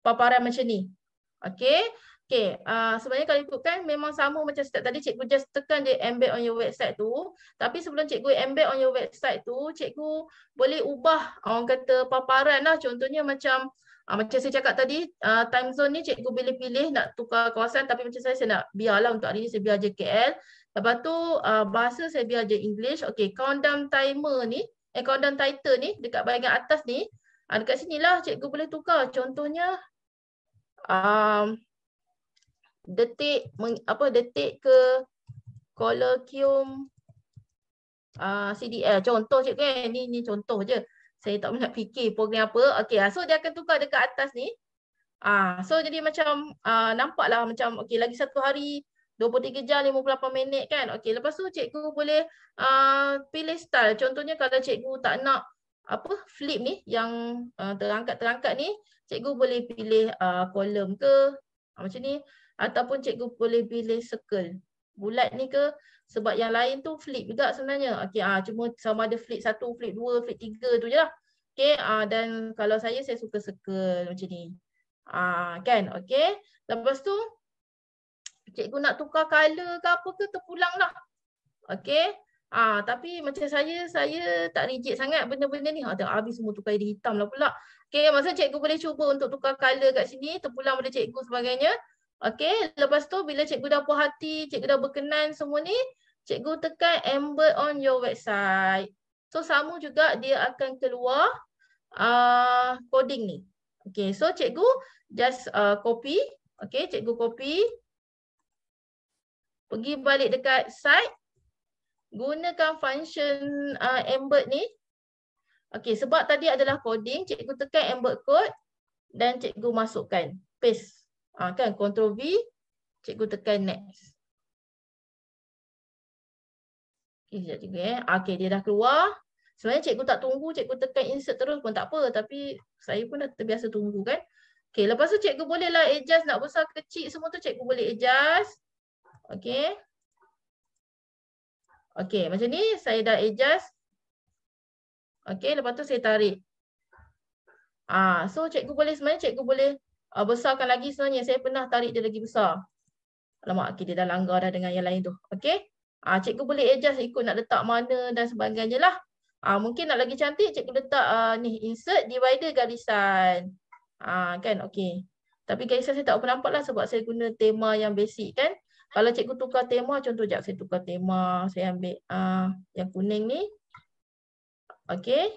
paparan macam ni okey okey uh, sebenarnya kalau ikutkan memang sama macam setiap tadi cikgu just tekan dia embed on your website tu tapi sebelum cikgu embed on your website tu cikgu boleh ubah orang kata paparan lah contohnya macam Uh, macam saya cakap tadi, uh, time zone ni cikgu boleh pilih nak tukar kawasan tapi macam saya, saya nak biarlah untuk hari ni saya biar je KL. Lepas tu uh, bahasa saya biar je English. Okay, countdown timer ni, eh countdown title ni dekat bahagian atas ni, uh, dekat sini lah cikgu boleh tukar. Contohnya, um, detik apa detik ke colloquium uh, CDL. Contoh cikgu kan, eh? ni, ni contoh je saya tak banyak fikir program apa. Okay, lah, so dia akan tukar dekat atas ni. Ah, so jadi macam ah, lah macam okay, lagi satu hari 23 jam 58 minit kan. Okay, lepas tu cikgu boleh ah, pilih style. Contohnya kalau cikgu tak nak apa flip ni yang ah, terangkat-terangkat ah, ni, cikgu boleh pilih ah, kolom ke ah, macam ni. Ataupun cikgu boleh pilih circle. Bulat ni ke sebab yang lain tu flip juga sebenarnya okey ah cuma sama ada flip satu flip dua flip tiga tu jelah okey ah dan kalau saya saya suka circle macam ni ah kan okey lepas tu cikgu nak tukar color ke apa ke terpulanglah okey Ah, tapi macam saya, saya tak rigid sangat benda-benda ni. Ha, habis semua tukar jadi hitam lah pula. Okay, masa cikgu boleh cuba untuk tukar color kat sini. Terpulang pada cikgu sebagainya. Okay, lepas tu bila cikgu dah puas hati, cikgu dah berkenan semua ni, cikgu tekan embed on your website. So sama juga dia akan keluar uh, coding ni. Okay, so cikgu just uh, copy. Okey, cikgu copy. Pergi balik dekat site. Gunakan function uh, embed ni. Okay, sebab tadi adalah coding, cikgu tekan embed code dan cikgu masukkan. Paste. Ha, kan control V, cikgu tekan next. Okey, sekejap cikgu eh. Okey, dia dah keluar. Sebenarnya cikgu tak tunggu, cikgu tekan insert terus pun tak apa. Tapi saya pun dah terbiasa tunggu kan. Okey, lepas tu cikgu bolehlah adjust nak besar kecil semua tu cikgu boleh adjust. Okey. Okey, macam ni saya dah adjust. Okey, lepas tu saya tarik. Ah, So cikgu boleh sebenarnya cikgu boleh uh, besarkan lagi sebenarnya saya pernah tarik dia lagi besar. Alamak, okay, dia dah langgar dah dengan yang lain tu. Okay. Uh, cikgu boleh adjust ikut nak letak mana dan sebagainya lah. Uh, mungkin nak lagi cantik, cikgu letak uh, ni insert divider garisan. Uh, kan, okay. Tapi garisan saya tak pernah nampak lah sebab saya guna tema yang basic kan. Kalau cikgu tukar tema, contoh sekejap saya tukar tema. Saya ambil uh, yang kuning ni. Okay.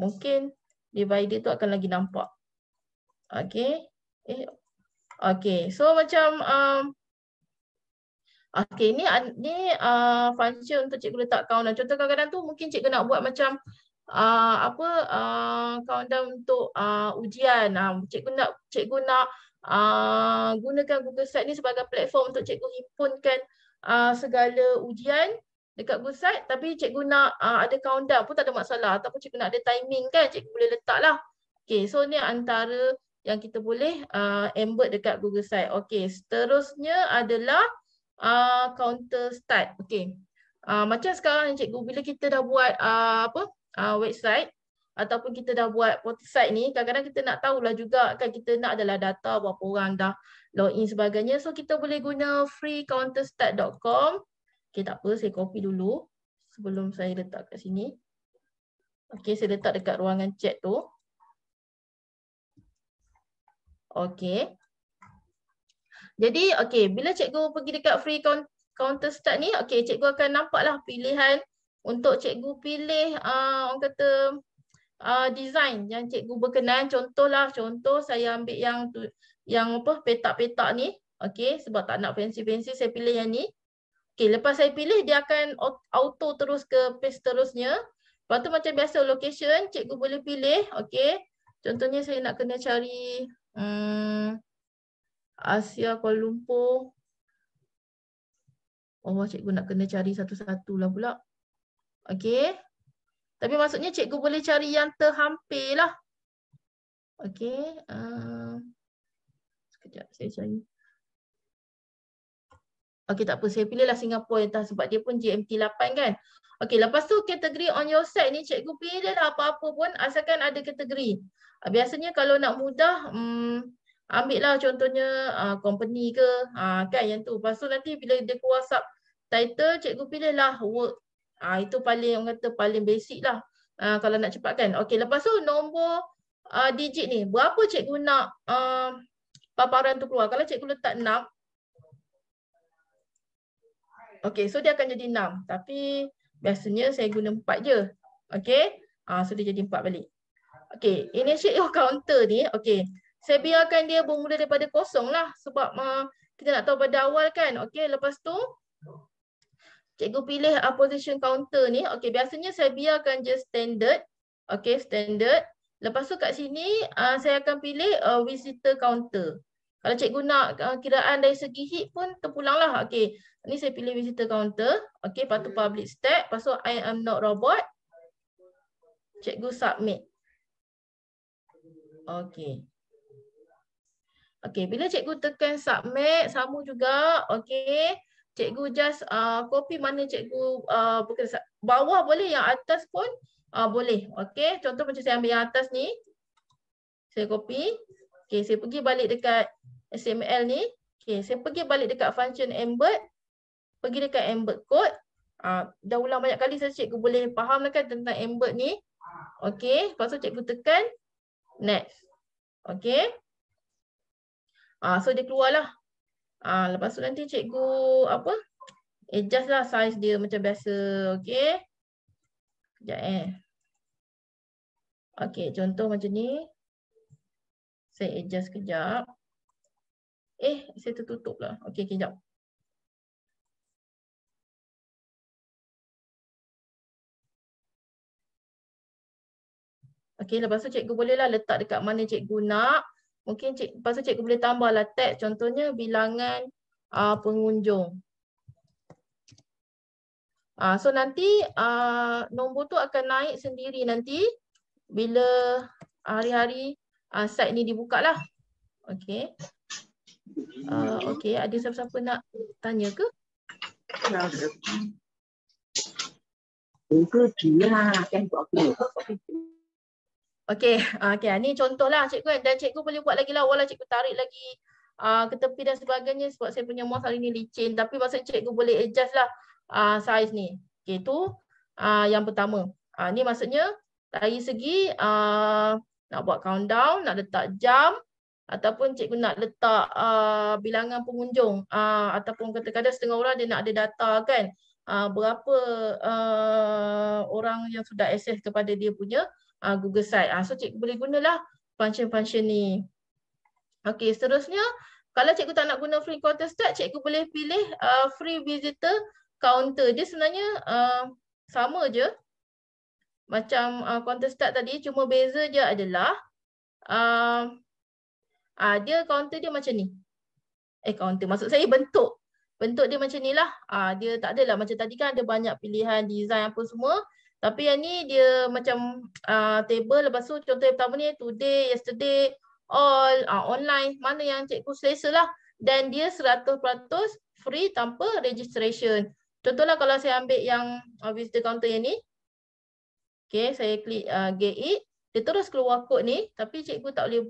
Mungkin divider tu akan lagi nampak. Okay. Eh, okay, so macam um, Okay, ni, ni uh, function untuk cikgu letak countdown. Contoh kadang-kadang tu mungkin cikgu nak buat macam uh, apa uh, countdown untuk uh, ujian. Uh, cikgu nak cikgu nak uh, gunakan Google Site ni sebagai platform untuk cikgu himpunkan uh, segala ujian dekat Google Site. Tapi cikgu nak uh, ada countdown pun tak ada masalah. Ataupun cikgu nak ada timing kan, cikgu boleh letak lah. Okay, so ni antara yang kita boleh uh, embed dekat Google Site. Okey, seterusnya adalah uh, counter start. Okey. Uh, macam sekarang Gu bila kita dah buat uh, apa uh, website ataupun kita dah buat site ni kadang-kadang kita nak tahulah juga kan kita nak adalah data berapa orang dah login sebagainya so kita boleh guna freecounterstart.com okey tak apa saya copy dulu sebelum saya letak kat sini okey saya letak dekat ruangan chat tu Okay. Jadi okay, bila cikgu pergi dekat free counter start ni, okay, cikgu akan nampak lah pilihan untuk cikgu pilih uh, orang kata uh, design yang cikgu berkenan. Contohlah, contoh saya ambil yang tu, yang apa petak-petak ni. Okay, sebab tak nak fancy-fancy, saya pilih yang ni. Okay, lepas saya pilih, dia akan auto terus ke page terusnya. Lepas tu macam biasa location, cikgu boleh pilih. Okay, contohnya saya nak kena cari Hmm, Asia Kuala Lumpur. Oh, cikgu nak kena cari satu-satulah pula. Okey. Tapi maksudnya cikgu boleh cari yang terhampir lah. Okey. Uh, sekejap saya cari. Okey tak apa. Saya pilih lah Singapura yang tahan sebab dia pun GMT 8 kan. Okey lepas tu kategori on your side ni cikgu pilihlah apa-apa pun asalkan ada kategori biasanya kalau nak mudah hmm, ambil lah contohnya uh, company ke uh, kan yang tu lepas tu nanti bila dia ke whatsapp title cikgu pilih lah work uh, itu paling orang kata paling basic lah uh, kalau nak cepatkan okey lepas tu nombor uh, digit ni berapa cikgu nak uh, paparan tu keluar kalau cikgu letak 6 okey so dia akan jadi 6 tapi biasanya saya guna 4 je okey uh, so dia jadi 4 balik Okay, initiate your counter ni, okay. Saya biarkan dia bermula daripada kosong lah sebab uh, kita nak tahu pada awal kan. Okay, lepas tu cikgu pilih uh, position counter ni. Okay, biasanya saya biarkan je standard. Okay, standard. Lepas tu kat sini uh, saya akan pilih uh, visitor counter. Kalau cikgu nak uh, kiraan dari segi hit pun terpulang lah. Okay, ni saya pilih visitor counter. Okay, lepas tu hmm. public stack. Lepas tu I am not robot. Cikgu submit. Okey. Okey, bila cikgu tekan submit, sama juga. Okey. Cikgu just uh, copy mana cikgu uh, bawah boleh yang atas pun uh, boleh. Okey. Contoh macam saya ambil yang atas ni. Saya copy. Okey, saya pergi balik dekat SML ni. Okey, saya pergi balik dekat function embed. Pergi dekat embed code. Uh, dah ulang banyak kali saya cikgu boleh fahamlah kan tentang embed ni. Okey, lepas tu cikgu tekan next. Okay. Ah, so dia keluarlah. Ah, lepas tu nanti cikgu apa? Adjust lah size dia macam biasa. Okay. Sekejap eh. Okay, contoh macam ni. Saya adjust kejap. Eh, saya tertutup lah. Okay, kejap. Okey, lepas tu cikgu bolehlah letak dekat mana cikgu nak. Mungkin cik, lepas tu cikgu boleh tambahlah teks contohnya bilangan uh, pengunjung. Uh, so nanti uh, nombor tu akan naik sendiri nanti bila hari-hari uh, site ni dibuka lah. Okey. Uh, Okey, ada siapa-siapa nak tanya ke? Tidak. Tidak. Tidak. Tidak. Tidak. Okey, ah, okey. Ini ah, contohlah cikgu kan. Dan cikgu boleh buat lagi lah. Walau cikgu tarik lagi uh, ke tepi dan sebagainya sebab saya punya mouse hari ni licin. Tapi masa cikgu boleh adjust lah uh, saiz ni. Okey, tu uh, yang pertama. Uh, ni maksudnya dari segi uh, nak buat countdown, nak letak jam ataupun cikgu nak letak uh, bilangan pengunjung uh, ataupun kadang-kadang setengah orang dia nak ada data kan. Uh, berapa uh, orang yang sudah access kepada dia punya uh, Google Site. Uh, so cikgu boleh gunalah function-function ni. Okay, seterusnya kalau cikgu tak nak guna free counter start, cikgu boleh pilih uh, free visitor counter. Dia sebenarnya uh, sama je macam uh, counter start tadi, cuma beza dia adalah uh, uh, dia counter dia macam ni. Eh counter, maksud saya bentuk. Bentuk dia macam ni lah. Uh, dia tak adalah macam tadi kan ada banyak pilihan design apa semua. Tapi yang ni dia macam uh, table lepas tu contoh yang pertama ni today, yesterday, all uh, online mana yang cikgu selesa lah dan dia 100% free tanpa registration. Contohlah kalau saya ambil yang uh, visitor counter yang ni. Okay saya klik uh, get it. Dia terus keluar kod ni tapi cikgu tak boleh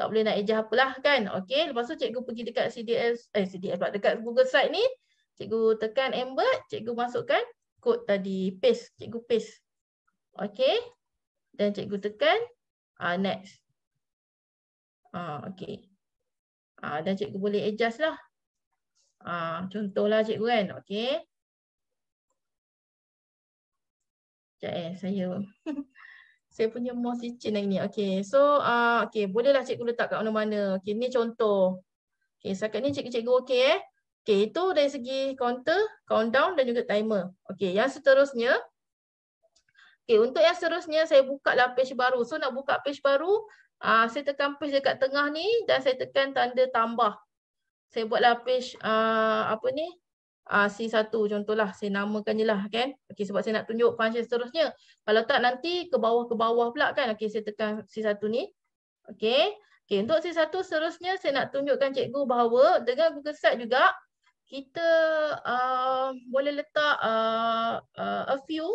tak boleh nak adjust apalah kan. Okay lepas tu cikgu pergi dekat CDS, eh CDS dekat Google site ni. Cikgu tekan embed, cikgu masukkan kod tadi paste cikgu paste okey dan cikgu tekan uh, next ah uh, okey ah uh, dan cikgu boleh adjust lah ah uh, contohlah cikgu kan okey jap eh saya saya punya mouse licin yang ni okay. so ah uh, okey boleh lah cikgu letak kat mana-mana okey ni contoh Okay setakat ni cikgu-cikgu okay. eh Okey, itu dari segi counter, countdown dan juga timer. Okey, yang seterusnya Okey, untuk yang seterusnya saya buka lah page baru. So nak buka page baru, uh, saya tekan page dekat tengah ni dan saya tekan tanda tambah. Saya buatlah page uh, apa ni? Uh, ah, C1 contohlah saya namakan je lah kan. Okey sebab saya nak tunjuk function seterusnya. Kalau tak nanti ke bawah ke bawah pula kan. Okey saya tekan C1 ni. Okey. Okey untuk C1 seterusnya saya nak tunjukkan cikgu bahawa dengan Google Site juga kita uh, boleh letak uh, uh, a few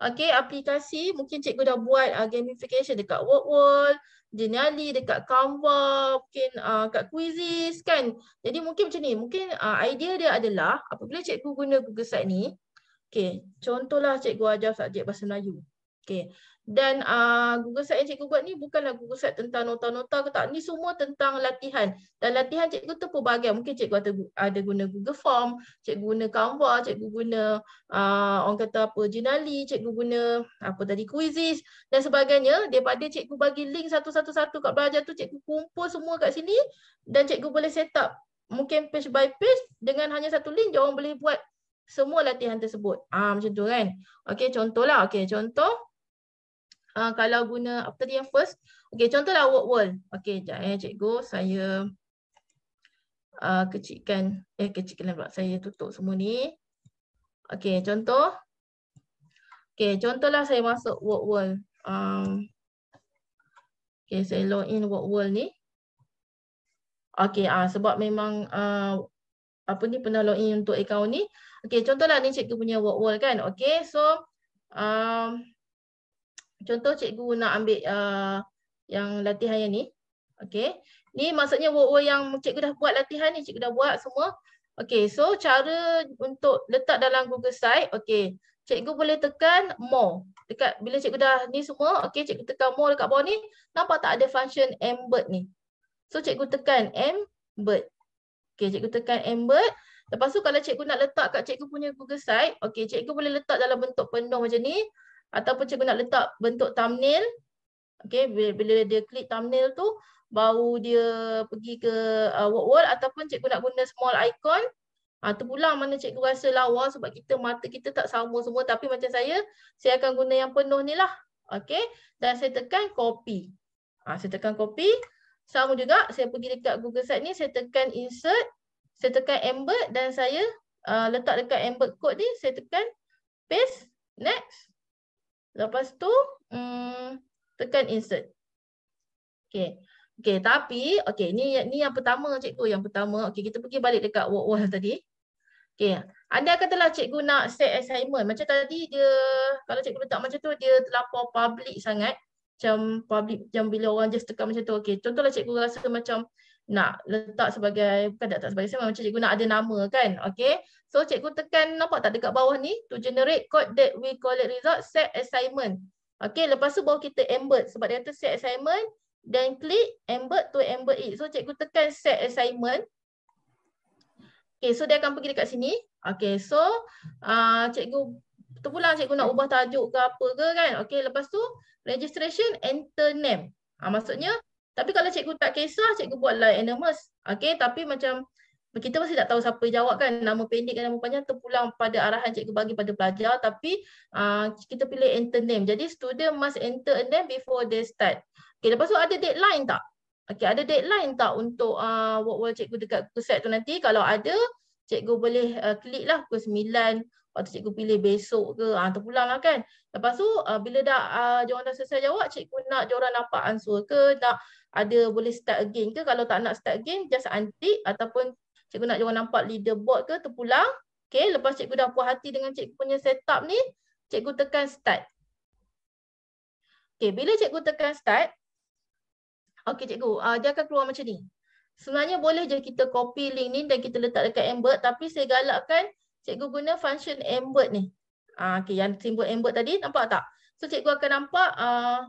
okay, aplikasi. Mungkin cikgu dah buat uh, gamification dekat World, Geniali, dekat Canva, mungkin uh, kat Quizzes kan. Jadi mungkin macam ni, mungkin uh, idea dia adalah apabila cikgu guna Google Site ni, okay, contohlah cikgu ajar subjek bahasa Melayu. Okay dan uh, Google Site yang cikgu buat ni bukanlah Google Site tentang nota-nota ke tak. Ni semua tentang latihan. Dan latihan cikgu tu pelbagai. Mungkin cikgu ada, ada guna Google Form, cikgu guna Canva, cikgu guna uh, orang kata apa, Jinali, cikgu guna apa tadi, Quizzes dan sebagainya. Daripada cikgu bagi link satu-satu-satu kat belajar tu, cikgu kumpul semua kat sini dan cikgu boleh set up mungkin page by page dengan hanya satu link, dia orang boleh buat semua latihan tersebut. Ah ha, macam tu kan. okay contohlah. Okey, contoh. Ha, kalau guna apa tadi yang first? Okey, contohlah word world. Okey, jap eh cikgu, saya uh, kecilkan eh kecilkan pula. Saya tutup semua ni. Okey, contoh. Okey, contohlah saya masuk word world. Um, okay, saya log in word world ni. Okey, ah uh, sebab memang uh, apa ni pernah log in untuk account ni. Okey, contohlah ni cikgu punya work world kan. okay so um, Contoh cikgu nak ambil uh, yang latihan yang ni. Okay. Ni maksudnya word-word yang cikgu dah buat latihan ni. Cikgu dah buat semua. Okay. So cara untuk letak dalam Google Site. Okay. Cikgu boleh tekan more. Dekat bila cikgu dah ni semua. Okay. Cikgu tekan more dekat bawah ni. Nampak tak ada function embed ni. So cikgu tekan embed. Okay. Cikgu tekan embed. Lepas tu kalau cikgu nak letak kat cikgu punya Google Site. Okay. Cikgu boleh letak dalam bentuk penuh macam ni ataupun cikgu nak letak bentuk thumbnail okay, bila, bila dia klik thumbnail tu baru dia pergi ke uh, word wall ataupun cikgu nak guna small icon ah uh, tu pula mana cikgu rasa lawa sebab kita mata kita tak sama semua tapi macam saya saya akan guna yang penuh ni lah okay, dan saya tekan copy ah saya tekan copy sama juga saya pergi dekat Google site ni saya tekan insert saya tekan embed dan saya uh, letak dekat embed code ni saya tekan paste next Lepas tu hmm, tekan insert. Okay. Okay tapi okay ni, ni yang pertama cikgu yang pertama. Okay kita pergi balik dekat work tadi. Okay. Anda katalah cikgu nak set assignment. Macam tadi dia kalau cikgu letak macam tu dia terlampau public sangat macam public yang bila orang just tekan macam tu okey contohlah cikgu rasa macam nak letak sebagai bukan tak, tak sebagai sama macam cikgu nak ada nama kan okey so cikgu tekan nampak tak dekat bawah ni to generate code that we collect result set assignment okey lepas tu baru kita embed sebab dia kata set assignment dan klik embed to embed it so cikgu tekan set assignment okey so dia akan pergi dekat sini okey so uh, cikgu terpulang cikgu nak hmm. ubah tajuk ke apa ke kan. Okey lepas tu registration enter name. Ha, maksudnya tapi kalau cikgu tak kisah cikgu buatlah anonymous. Okey tapi macam kita masih tak tahu siapa jawab kan nama pendek dan nama panjang terpulang pada arahan cikgu bagi pada pelajar tapi uh, kita pilih enter name. Jadi student must enter a name before they start. Okey lepas tu ada deadline tak? Okey ada deadline tak untuk uh, ah, work wall cikgu dekat kuset tu nanti kalau ada cikgu boleh uh, klik lah pukul waktu cikgu pilih besok ke ha, ah, terpulang lah kan lepas tu uh, bila dah uh, ah, jawapan dah selesai jawab cikgu nak jawapan nampak answer ke nak ada boleh start again ke kalau tak nak start again just antik ataupun cikgu nak jawapan nampak leaderboard ke terpulang okay lepas cikgu dah puas hati dengan cikgu punya setup ni cikgu tekan start okay bila cikgu tekan start okay cikgu uh, dia akan keluar macam ni Sebenarnya boleh je kita copy link ni dan kita letak dekat Embed tapi saya galakkan cikgu guna function embed ni. Ah, okay, yang simbol embed tadi, nampak tak? So, cikgu akan nampak uh,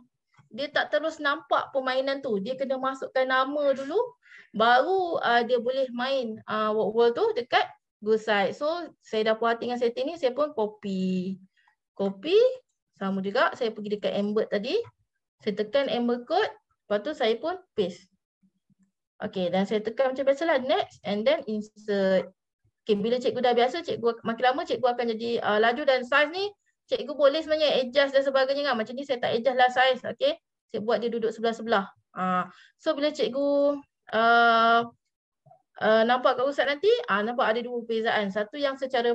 dia tak terus nampak permainan tu. Dia kena masukkan nama dulu, baru uh, dia boleh main uh, world-world tu dekat Google Site. So, saya dah puas dengan setting ni, saya pun copy. Copy, sama juga saya pergi dekat embed tadi. Saya tekan embed code, lepas tu saya pun paste. Okay, dan saya tekan macam biasalah next and then insert. Okay, bila cikgu dah biasa, cikgu makin lama cikgu akan jadi uh, laju dan size ni cikgu boleh sebenarnya adjust dan sebagainya kan. Macam ni saya tak adjust lah size. Okay, saya buat dia duduk sebelah-sebelah. Uh, so bila cikgu uh, uh, nampak kat Ustaz nanti, uh, nampak ada dua perbezaan. Satu yang secara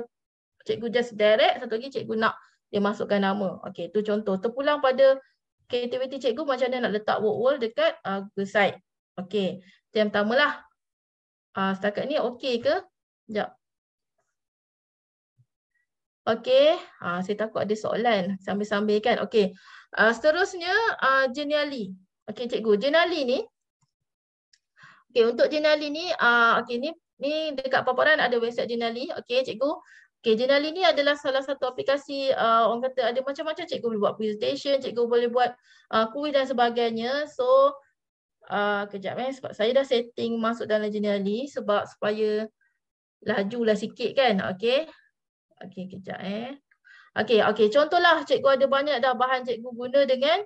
cikgu just direct, satu lagi cikgu nak dia masukkan nama. Okay, tu contoh. Terpulang pada kreativiti cikgu macam mana nak letak word wall dekat uh, Google site. Okay, itu yang pertama lah. Uh, ah, setakat ni okay ke? Sekejap. Okey, ha, saya takut ada soalan sambil-sambil kan. Okey, uh, seterusnya uh, ah, jenali. Okey, cikgu. jenali ni. Okey, untuk jenali ni, uh, okey ni ni dekat paparan ada website jenali. Okey, cikgu. Okey, jenali ni adalah salah satu aplikasi uh, orang kata ada macam-macam cikgu boleh buat presentation, cikgu boleh buat uh, kuih dan sebagainya. So, uh, kejap eh sebab saya dah setting masuk dalam jenali sebab supaya lajulah sikit kan. Okey. Okey kejap eh. Okey, okey. Contohlah cikgu ada banyak dah bahan cikgu guna dengan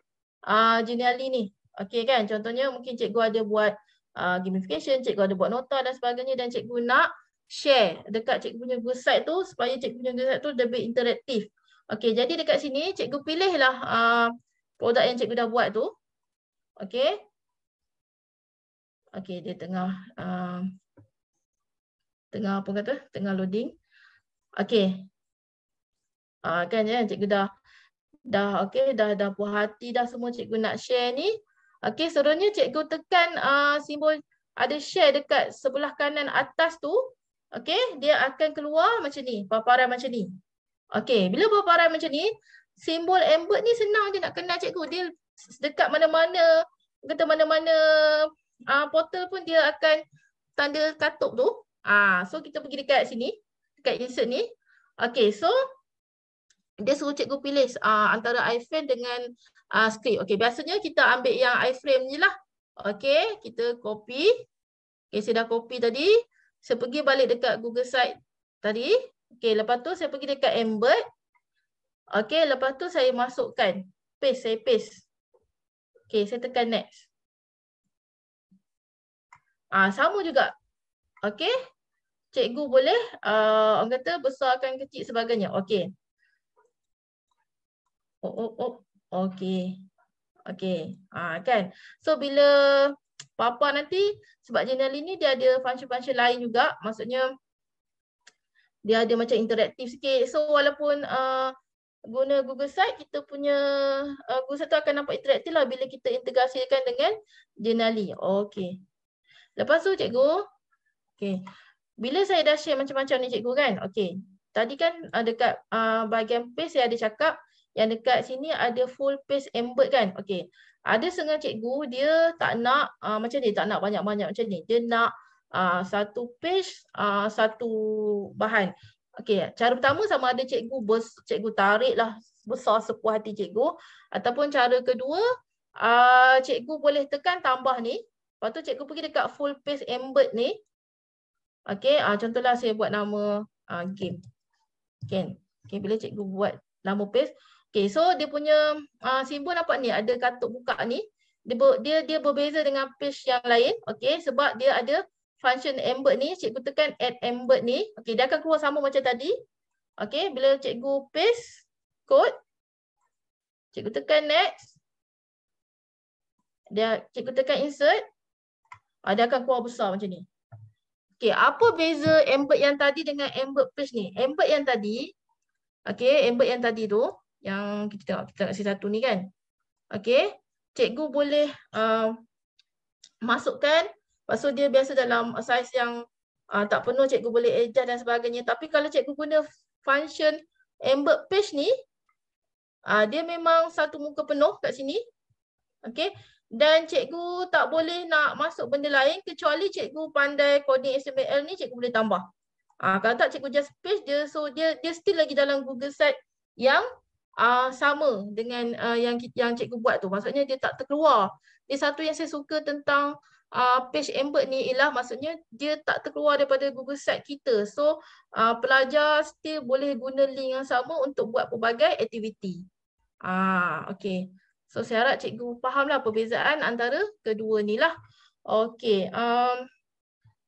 uh, ah, Geniali ni. Okey kan? Contohnya mungkin cikgu ada buat uh, gamification, cikgu ada buat nota dan sebagainya dan cikgu nak share dekat cikgu punya Google site tu supaya cikgu punya Google site tu lebih interaktif. Okey, jadi dekat sini cikgu pilihlah uh, produk yang cikgu dah buat tu. Okey. Okey, dia tengah uh, tengah apa kata tengah loading okey ah uh, kan ya eh, cikgu dah dah okey dah dah puas hati dah semua cikgu nak share ni okey seronoknya cikgu tekan uh, simbol ada share dekat sebelah kanan atas tu okey dia akan keluar macam ni paparan macam ni okey bila paparan macam ni simbol embed ni senang je nak kenal cikgu dia dekat mana-mana kata mana-mana uh, portal pun dia akan tanda katup tu Ah, so kita pergi dekat sini, dekat insert ni. Okay, so dia suruh cikgu pilih uh, antara iframe dengan uh, script. Okay, biasanya kita ambil yang iframe ni lah. Okay, kita copy. Okay, saya dah copy tadi. Saya pergi balik dekat Google Site tadi. Okay, lepas tu saya pergi dekat Embed. Okay, lepas tu saya masukkan. Paste, saya paste. Okay, saya tekan next. Ah, Sama juga. Okay, cikgu boleh uh, orang kata besarkan kecil sebagainya. Okey. Oh oh oh. Okey. Okey. Ah kan. So bila papa nanti sebab jenis ini dia ada function-function lain juga. Maksudnya dia ada macam interaktif sikit. So walaupun uh, guna Google Site kita punya uh, Google Site tu akan nampak interaktif lah bila kita integrasikan dengan Genali. Okey. Lepas tu cikgu. Okey bila saya dah share macam-macam ni cikgu kan okey tadi kan uh, dekat uh, bahagian page saya ada cakap yang dekat sini ada full page embed kan okey ada setengah cikgu dia tak nak uh, macam ni tak nak banyak-banyak macam ni dia nak uh, satu page uh, satu bahan okey cara pertama sama ada cikgu bos cikgu tariklah besar sepuas hati cikgu ataupun cara kedua uh, cikgu boleh tekan tambah ni lepas tu cikgu pergi dekat full page embed ni Okey, uh, ah, contohlah saya buat nama uh, game. Kan? Okay. okay, bila cikgu buat nama page. Okey, so dia punya uh, simbol nampak ni ada katuk buka ni. Dia dia dia berbeza dengan page yang lain. Okey, sebab dia ada function embed ni, cikgu tekan add embed ni. Okey, dia akan keluar sama macam tadi. Okey, bila cikgu paste code cikgu tekan next. Dia cikgu tekan insert. Ada ah, dia akan keluar besar macam ni. Okay, apa beza embed yang tadi dengan embed page ni? Embed yang tadi, okay, embed yang tadi tu, yang kita tengok, kita tengok si satu ni kan. Okay, cikgu boleh uh, masukkan, lepas dia biasa dalam size yang uh, tak penuh, cikgu boleh adjust dan sebagainya. Tapi kalau cikgu guna function embed page ni, uh, dia memang satu muka penuh kat sini. Okay, dan cikgu tak boleh nak masuk benda lain kecuali cikgu pandai coding HTML ni cikgu boleh tambah. Ah kalau tak cikgu just paste dia so dia dia still lagi dalam Google Site yang ah sama dengan ah, yang yang cikgu buat tu. Maksudnya dia tak terkeluar. Dia satu yang saya suka tentang ah page embed ni ialah maksudnya dia tak terkeluar daripada Google Site kita. So ah, pelajar still boleh guna link yang sama untuk buat pelbagai aktiviti. Ah okey. So saya harap cikgu fahamlah perbezaan antara kedua ni lah. Okay. Um,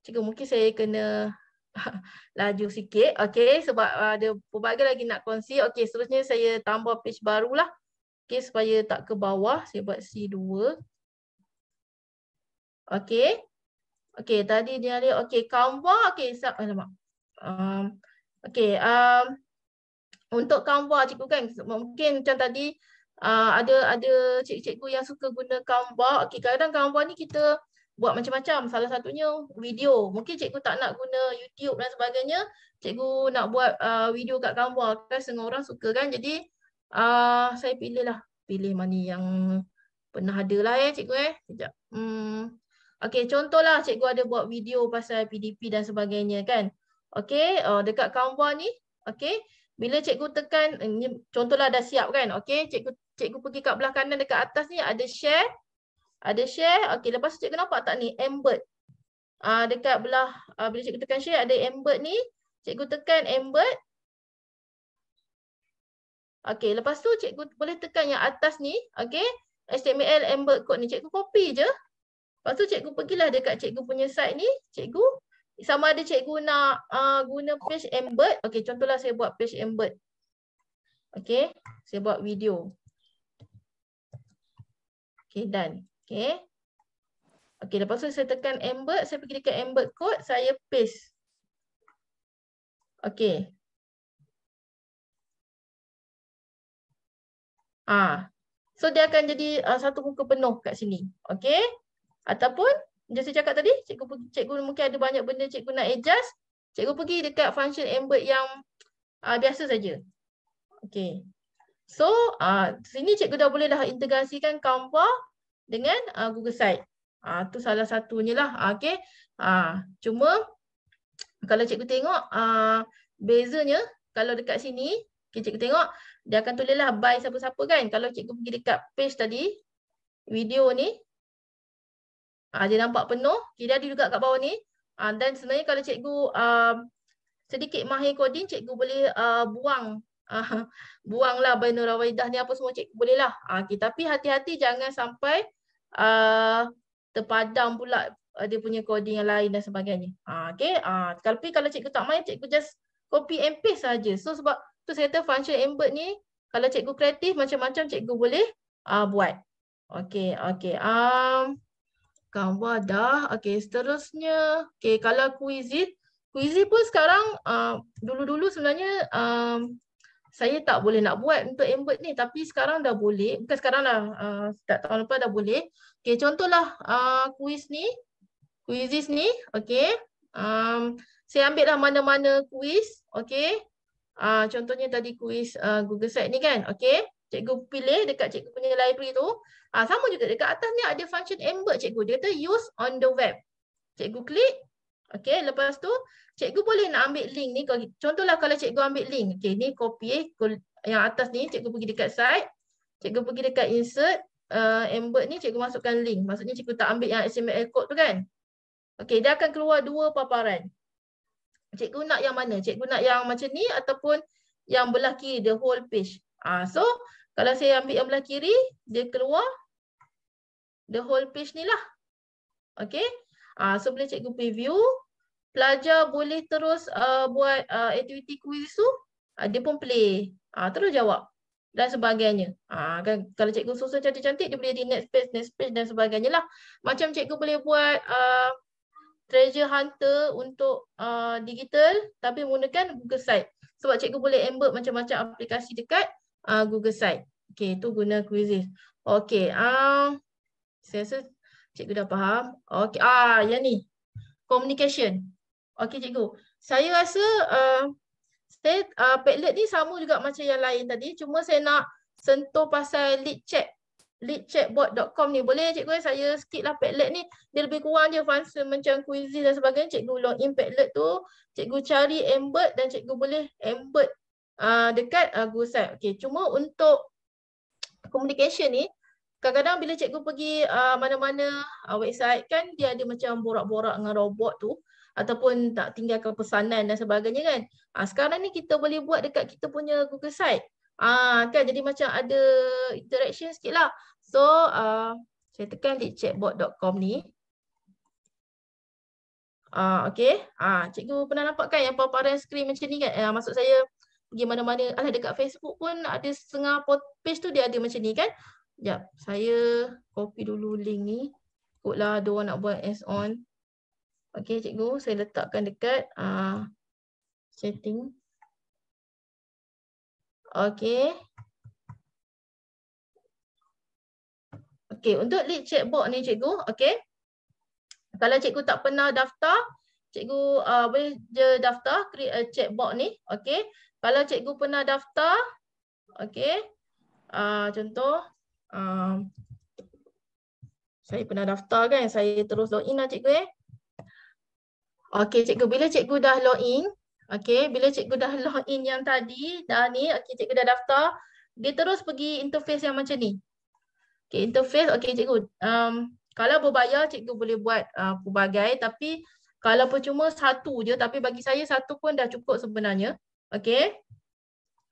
cikgu mungkin saya kena laju sikit. Okay sebab ada pelbagai lagi nak kongsi. Okay seterusnya saya tambah page baru lah. Okay supaya tak ke bawah. Saya buat C2. Okay. Okay tadi dia ada. Okay Canva. Okay sebab. Alamak. Um, okay. Um, untuk Canva cikgu kan mungkin macam tadi Ah, ada ada cikgu-cikgu yang suka guna Canva. Okey, kadang Canva ni kita buat macam-macam. Salah satunya video. Mungkin cikgu tak nak guna YouTube dan sebagainya. Cikgu nak buat uh, video kat Canva. Kan semua orang suka kan. Jadi uh, saya pilih lah. Pilih mana yang pernah ada lah eh cikgu eh. Sekejap. Hmm. Okey, contohlah cikgu ada buat video pasal PDP dan sebagainya kan. Okey, uh, dekat Canva ni, okey, bila cikgu tekan, eh, contohlah dah siap kan. Okay, cikgu cikgu pergi kat belah kanan dekat atas ni ada share. Ada share. Okey, lepas tu cikgu nampak tak ni? Embed. Ah uh, dekat belah uh, bila cikgu tekan share ada embed ni. Cikgu tekan embed. Okey, lepas tu cikgu boleh tekan yang atas ni. Okey. HTML embed code ni cikgu copy je. Lepas tu cikgu pergilah dekat cikgu punya site ni, cikgu sama ada cikgu nak uh, guna page embed. Okey, contohlah saya buat page embed. Okey, saya buat video. Okay, done. Okay. Okay, lepas tu saya tekan embed. Saya pergi dekat embed code. Saya paste. Okay. Ah, So, dia akan jadi uh, satu muka penuh kat sini. Okay. Ataupun, macam saya cakap tadi, cikgu, cikgu mungkin ada banyak benda cikgu nak adjust. Cikgu pergi dekat function embed yang uh, biasa saja. Okay. So uh, sini cikgu dah boleh dah integrasikan Canva dengan uh, Google Site. Itu ah, uh, salah satunya lah. Okay. Uh, cuma kalau cikgu tengok uh, bezanya kalau dekat sini okay, cikgu tengok dia akan tulislah buy siapa-siapa kan. Kalau cikgu pergi dekat page tadi video ni uh, dia nampak penuh. Okay, dia ada juga kat bawah ni. Uh, dan sebenarnya kalau cikgu uh, sedikit mahir coding cikgu boleh uh, buang uh, buanglah Bainul Rawaidah ni apa semua cikgu boleh lah. Uh, ah, okay. Tapi hati-hati jangan sampai uh, ah, terpadam pula ah, dia punya coding yang lain dan sebagainya. Uh, okay. ah tapi kalau cikgu tak main, cikgu just copy and paste saja. So sebab tu saya kata function embed ni kalau cikgu kreatif macam-macam cikgu boleh uh, buat. Okay, okay. Um, gambar dah. Okay, seterusnya. Okay, kalau kuizit. Kuizit pun sekarang, dulu-dulu uh, sebenarnya um, saya tak boleh nak buat untuk embed ni tapi sekarang dah boleh bukan sekarang lah uh, ah, tak tahu lepas dah boleh okey contohlah ah, kuis uh, ni quizzes ni okey um, saya ambil lah mana-mana kuis okey uh, ah, contohnya tadi kuis uh, Google site ni kan okey cikgu pilih dekat cikgu punya library tu uh, sama juga dekat atas ni ada function embed cikgu dia kata use on the web cikgu klik okey lepas tu cikgu boleh nak ambil link ni contohlah kalau cikgu ambil link okey ni copy eh yang atas ni cikgu pergi dekat site cikgu pergi dekat insert uh, embed ni cikgu masukkan link maksudnya cikgu tak ambil yang XML code tu kan okey dia akan keluar dua paparan cikgu nak yang mana cikgu nak yang macam ni ataupun yang belah kiri the whole page ah uh, so kalau saya ambil yang belah kiri dia keluar the whole page ni lah okey ah uh, so boleh cikgu preview pelajar boleh terus uh, buat uh, aktiviti kuis itu, uh, dia pun play, uh, terus jawab dan sebagainya. Uh, kan, kalau cikgu susun cantik-cantik, dia boleh di next page, next page dan sebagainya lah. Macam cikgu boleh buat uh, treasure hunter untuk uh, digital tapi menggunakan Google Site. Sebab cikgu boleh embed macam-macam aplikasi dekat uh, Google Site. Okay, tu guna Quizzes. Okay, uh, um, saya rasa cikgu dah faham. Okay, ah, yang ni. Communication. Okey cikgu. Saya rasa uh, state uh, Padlet ni sama juga macam yang lain tadi. Cuma saya nak sentuh pasal lead check leadchatbot.com ni. Boleh cikgu eh? saya skip lah Padlet ni. Dia lebih kurang je function macam quizzes dan sebagainya. Cikgu log in Padlet tu. Cikgu cari embed dan cikgu boleh embed uh, dekat uh, Google Site. Okay. Cuma untuk communication ni kadang-kadang bila cikgu pergi uh, mana-mana uh, uh, website kan dia ada macam borak-borak dengan robot tu ataupun tak tinggalkan pesanan dan sebagainya kan. Ah sekarang ni kita boleh buat dekat kita punya Google site. Ah kan jadi macam ada interaction sikitlah. So ah saya tekan di chatbot.com ni. Ah okay. Ah cikgu pernah nampak kan yang paparan screen macam ni kan? Ah, maksud saya pergi mana-mana alah dekat Facebook pun ada setengah page tu dia ada macam ni kan. Jap, saya copy dulu link ni. Takutlah ada orang nak buat as on. Okey cikgu, saya letakkan dekat uh, setting. Okey. Okey, untuk lead chatbot ni cikgu, okey. Kalau cikgu tak pernah daftar, cikgu uh, boleh je daftar create a chatbot ni, okey. Kalau cikgu pernah daftar, okey. Uh, contoh uh, saya pernah daftar kan, saya terus login lah cikgu eh. Okey cikgu bila cikgu dah login, okey bila cikgu dah login yang tadi dah ni okey cikgu dah daftar, dia terus pergi interface yang macam ni. Okey interface okey cikgu. Um, kalau berbayar cikgu boleh buat uh, pelbagai tapi kalau percuma satu je tapi bagi saya satu pun dah cukup sebenarnya. Okey.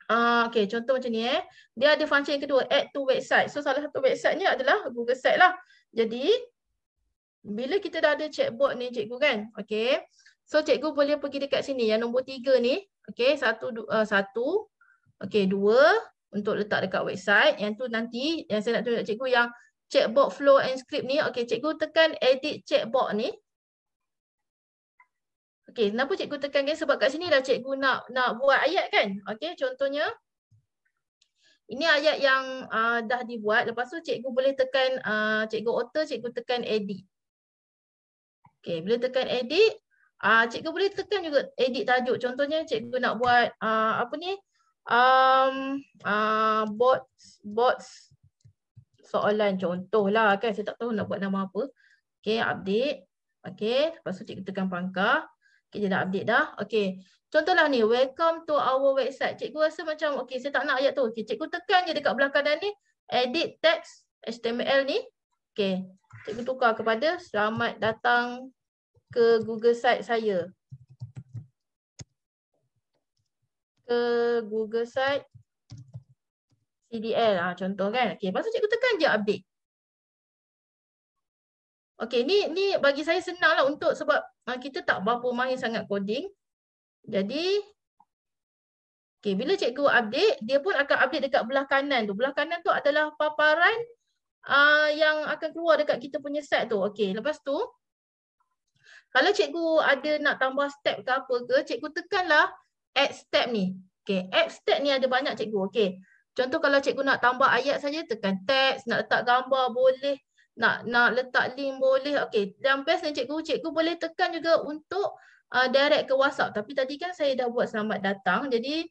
Uh, okay, contoh macam ni eh. Dia ada function yang kedua, add to website. So salah satu website ni adalah Google site lah. Jadi bila kita dah ada chatbot ni cikgu kan? Okay. So cikgu boleh pergi dekat sini. Yang nombor tiga ni. Okay. Satu. Dua, eh, satu. Okay. Dua. Untuk letak dekat website. Yang tu nanti. Yang saya nak tunjuk cikgu yang chatbot flow and script ni. Okay. Cikgu tekan edit chatbot ni. Okay. Kenapa cikgu tekan kan? Sebab kat sini dah cikgu nak nak buat ayat kan? Okay. Contohnya. Ini ayat yang uh, dah dibuat. Lepas tu cikgu boleh tekan uh, cikgu otor, cikgu tekan edit. Okey, bila tekan edit, uh, cikgu boleh tekan juga edit tajuk. Contohnya cikgu nak buat uh, apa ni? Um uh, bots bots soalan contohlah kan saya tak tahu nak buat nama apa. Okey, update. Okey, lepas tu cikgu tekan pangkah. Okey, dia dah update dah. Okey. Contohlah ni, welcome to our website. Cikgu rasa macam okey, saya tak nak ayat tu. Okey, cikgu tekan je dekat belakang dan ni edit text HTML ni. Okay. Cikgu tukar kepada selamat datang ke Google site saya. Ke Google site CDL ah contoh kan. Okay. Lepas tu cikgu tekan je update. Okay ni ni bagi saya senang lah untuk sebab ah, kita tak berapa mahir sangat coding. Jadi okay, bila cikgu update dia pun akan update dekat belah kanan tu. Belah kanan tu adalah paparan uh, yang akan keluar dekat kita punya set tu. Okey, lepas tu kalau cikgu ada nak tambah step ke apa ke, cikgu tekanlah add step ni. Okey, add step ni ada banyak cikgu. Okey. Contoh kalau cikgu nak tambah ayat saja tekan text. nak letak gambar boleh, nak nak letak link boleh. Okey, yang best ni cikgu, cikgu boleh tekan juga untuk uh, direct ke WhatsApp. Tapi tadi kan saya dah buat selamat datang. Jadi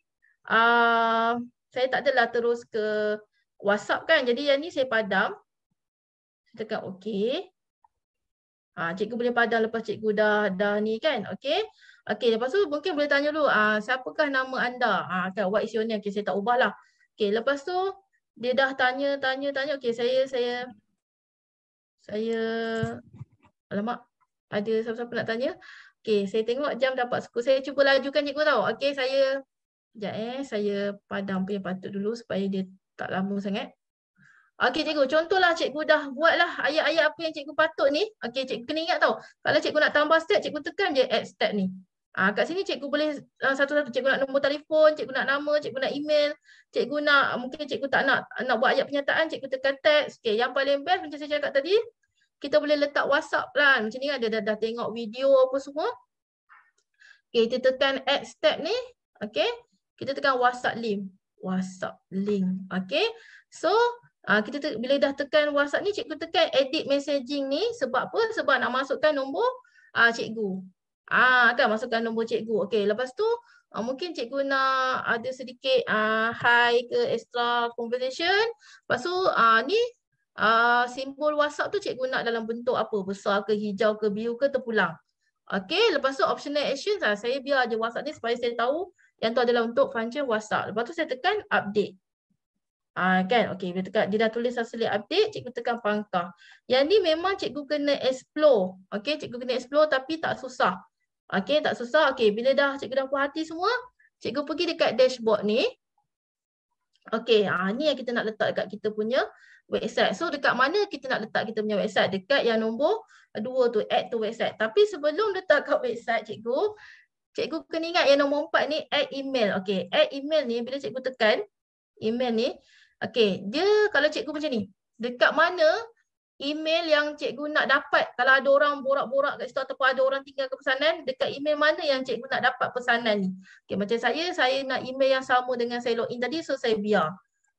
uh, saya tak adalah terus ke WhatsApp kan. Jadi yang ni saya padam. Saya tekan okey. Ah cikgu boleh padam lepas cikgu dah dah ni kan. Okey. Okey lepas tu mungkin boleh tanya dulu ah siapakah nama anda? Ah kan what is your name? Okey saya tak ubahlah. Okey lepas tu dia dah tanya tanya tanya okey saya saya saya alamak ada siapa-siapa nak tanya? Okey saya tengok jam dapat suku. Saya cuba lajukan cikgu tau. Okey saya Sekejap eh, saya padam punya patut dulu supaya dia tak lama sangat. Okey cikgu, contohlah cikgu dah buatlah ayat-ayat apa yang cikgu patut ni. Okey cikgu kena ingat tau. Kalau cikgu nak tambah step, cikgu tekan je add step ni. Ah kat sini cikgu boleh ah, satu-satu cikgu nak nombor telefon, cikgu nak nama, cikgu nak email, cikgu nak mungkin cikgu tak nak nak buat ayat penyataan, cikgu tekan teks. Okey, yang paling best macam saya cakap tadi, kita boleh letak WhatsApp lah. Macam ni ada lah, dah, dah tengok video apa semua. Okey, kita tekan add step ni. Okey. Kita tekan WhatsApp link. WhatsApp link. Okay. So Uh, kita te- bila dah tekan WhatsApp ni cikgu tekan edit messaging ni sebab apa? Sebab nak masukkan nombor uh, cikgu. Ah uh, kan masukkan nombor cikgu. Okay, lepas tu uh, mungkin cikgu nak ada sedikit uh, high ke extra conversation. Lepas tu uh, ni uh, simbol WhatsApp tu cikgu nak dalam bentuk apa? Besar ke hijau ke biru ke terpulang. Okay, lepas tu optional actions lah. Saya biar je WhatsApp ni supaya saya tahu yang tu adalah untuk function WhatsApp. Lepas tu saya tekan update. Ah uh, kan? Okey, bila tekan dia dah tulis hasil update, cikgu tekan pangkah. Yang ni memang cikgu kena explore. Okey, cikgu kena explore tapi tak susah. Okey, tak susah. Okey, bila dah cikgu dah puas hati semua, cikgu pergi dekat dashboard ni. Okey, ah uh, ni yang kita nak letak dekat kita punya website. So dekat mana kita nak letak kita punya website? Dekat yang nombor 2 tu add to website. Tapi sebelum letak kat website cikgu, cikgu kena ingat yang nombor empat ni add email. Okay, add email ni bila cikgu tekan email ni, okay, dia kalau cikgu macam ni, dekat mana email yang cikgu nak dapat kalau ada orang borak-borak kat situ ataupun ada orang tinggal ke pesanan, dekat email mana yang cikgu nak dapat pesanan ni. Okay, macam saya, saya nak email yang sama dengan saya login tadi, so saya biar.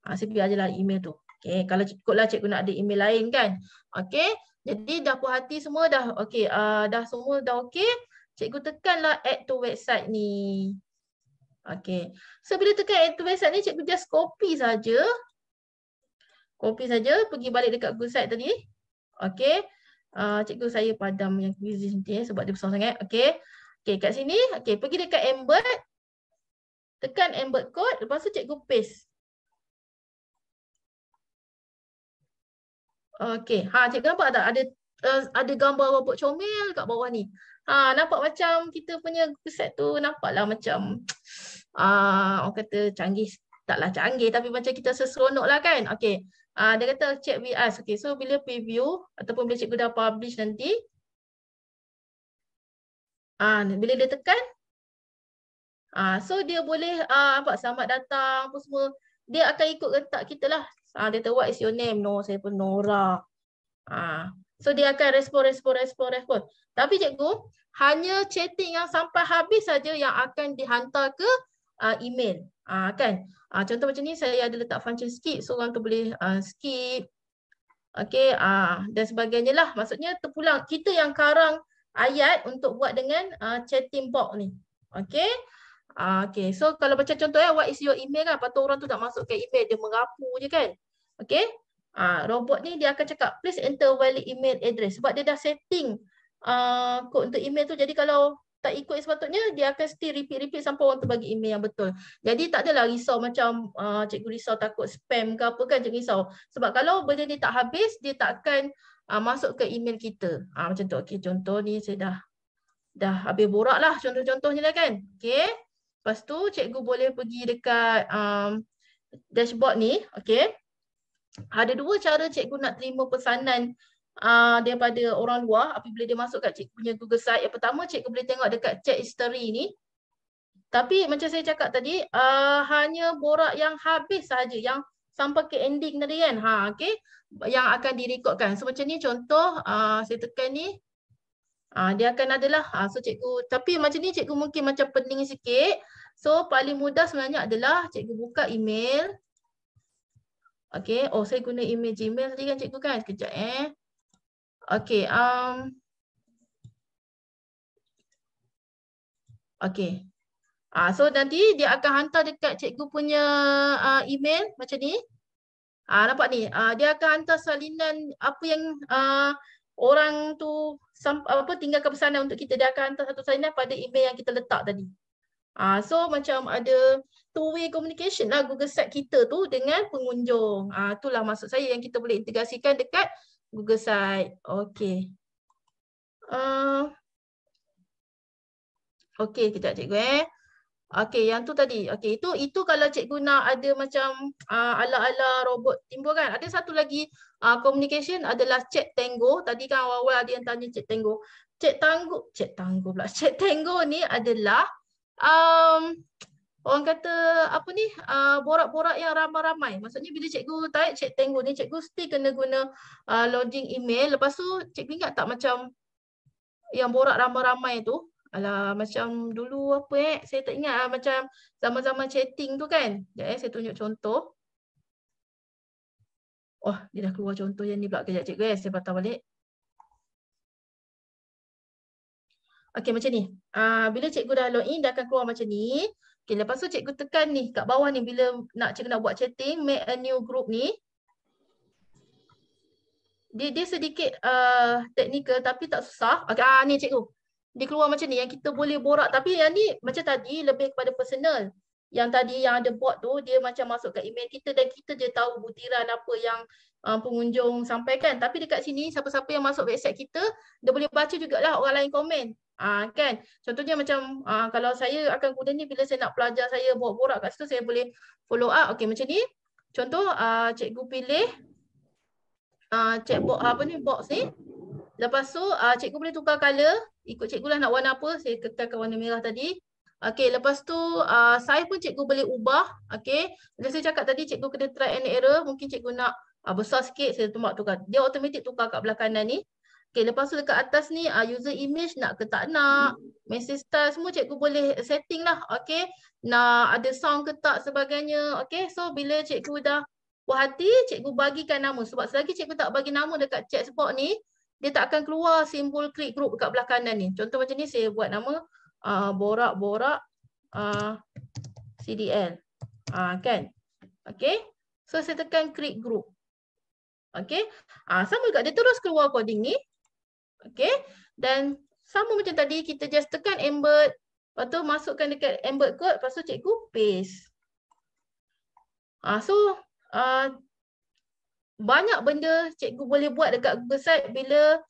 Ha, saya biar je lah email tu. Okay, kalau cikgu, cikgu nak ada email lain kan. Okay, jadi dah puas hati semua dah okay, uh, ah, dah semua dah okay cikgu tekanlah add to website ni. Okay. So bila tekan add to website ni, cikgu just copy saja. Copy saja, pergi balik dekat Google site tadi. Okay. Uh, ah, cikgu saya padam yang busy nanti eh, sebab dia besar sangat. Okay. Okay kat sini, okay, pergi dekat embed. Tekan embed code, lepas tu cikgu paste. Okay, ha, cikgu nampak tak ada uh, ada gambar robot comel kat bawah ni ha, nampak macam kita punya set tu nampaklah macam ah uh, orang kata canggih taklah canggih tapi macam kita lah kan. Okey. Ah uh, dia kata check we ask. Okey. So bila preview ataupun bila cikgu dah publish nanti ah uh, bila dia tekan ah uh, so dia boleh ah uh, apa selamat datang apa semua dia akan ikut retak kita lah. Ah dia tahu what is your name? No, saya pun Nora. Ah So dia akan respon, respon, respon, respon. Tapi cikgu, hanya chatting yang sampai habis saja yang akan dihantar ke uh, email. Uh, kan? Uh, contoh macam ni saya ada letak function skip so orang tu boleh uh, skip. Okey uh, ah, dan sebagainya lah. Maksudnya terpulang kita yang karang ayat untuk buat dengan uh, chatting box ni. Okey. Uh, okay. So kalau macam contoh eh, what is your email kan? Patut orang tu nak masukkan email dia merapu je kan? Okey. Uh, robot ni dia akan cakap please enter valid email address sebab dia dah setting Ah, kod untuk email tu jadi kalau tak ikut sepatutnya dia akan still repeat-repeat sampai orang tu bagi email yang betul. Jadi tak adalah risau macam uh, cikgu risau takut spam ke apa kan cikgu risau. Sebab kalau benda ni tak habis dia tak akan uh, masuk ke email kita. Uh, macam tu okey contoh ni saya dah dah habis borak lah contoh contoh ni lah kan. Okey. Lepas tu cikgu boleh pergi dekat um, dashboard ni. Okey. Ada dua cara cikgu nak terima pesanan uh, daripada orang luar apabila dia masuk kat cikgu punya Google site yang pertama cikgu boleh tengok dekat chat history ni tapi macam saya cakap tadi uh, hanya borak yang habis saja yang sampai ke ending tadi kan ha okey yang akan direkodkan so macam ni contoh uh, saya tekan ni uh, dia akan adalah uh, so cikgu tapi macam ni cikgu mungkin macam pening sikit so paling mudah sebenarnya adalah cikgu buka email okay? oh saya guna email Gmail tadi kan cikgu kan? Sekejap eh. Okay. Um, okay. Ah, so nanti dia akan hantar dekat cikgu punya uh, email macam ni. Ah, nampak ni? Ah, dia akan hantar salinan apa yang uh, orang tu apa tinggalkan pesanan untuk kita. Dia akan hantar satu salinan pada email yang kita letak tadi. Ah, so macam ada two-way communication lah Google Site kita tu dengan pengunjung. Ah, itulah maksud saya yang kita boleh integrasikan dekat Google site. Okay. Uh, okay, kejap cikgu eh. Okay, yang tu tadi. Okay, itu itu kalau cek guna ada macam uh, ala-ala robot timbul kan. Ada satu lagi uh, communication adalah cek tango. Tadi kan awal-awal ada yang tanya cek tango. cek tango, cek tango pula. Chat tango ni adalah um, orang kata apa ni uh, borak-borak yang ramai-ramai maksudnya bila cikgu type cik tengo ni cikgu mesti kena guna uh, ah, login email lepas tu cikgu ingat tak macam yang borak ramai-ramai tu alah macam dulu apa eh saya tak ingat lah, macam zaman-zaman chatting tu kan jap eh saya tunjuk contoh oh dia dah keluar contoh yang ni pula kejap cikgu eh saya patah balik Okey macam ni. Uh, bila cikgu dah login dia akan keluar macam ni. Okay, lepas tu cikgu tekan ni kat bawah ni bila nak cikgu nak buat chatting, make a new group ni. Dia, dia sedikit uh, teknikal tapi tak susah. Okay, ah, ni cikgu. Dia keluar macam ni yang kita boleh borak tapi yang ni macam tadi lebih kepada personal. Yang tadi yang ada bot tu dia macam masuk kat email kita dan kita je tahu butiran apa yang uh, pengunjung sampaikan. Tapi dekat sini siapa-siapa yang masuk website kita dia boleh baca jugalah orang lain komen. Ah kan? Contohnya macam ah kalau saya akan guna ni bila saya nak pelajar saya buat borak kat situ saya boleh follow up. Okey macam ni. Contoh ah cikgu pilih ah checkbox ah, apa ni box ni. Lepas tu ah cikgu boleh tukar color, ikut cikgu lah nak warna apa. Saya kekalkan warna merah tadi. Okey, lepas tu uh, saya pun cikgu boleh ubah. Okey. Bila saya cakap tadi cikgu kena try and error, mungkin cikgu nak uh, besar sikit saya tumpuk tukar. Dia automatik tukar kat belakang kanan ni. Okay, lepas tu dekat atas ni uh, user image nak ke tak nak. Message style semua cikgu boleh setting lah. Okay, nak ada sound ke tak sebagainya. Okay, so bila cikgu dah berhati, cikgu bagikan nama. Sebab selagi cikgu tak bagi nama dekat chat spot ni, dia tak akan keluar simbol klik group dekat belah kanan ni. Contoh macam ni saya buat nama ah, borak-borak uh, uh, ah, CDL. Uh, kan? Okay, so saya tekan klik group. Okay, uh, sama juga dia terus keluar coding ni. Okay. Dan sama macam tadi kita just tekan embed. Lepas tu masukkan dekat embed code. Lepas tu cikgu paste. Ha, so uh, banyak benda cikgu boleh buat dekat Google site bila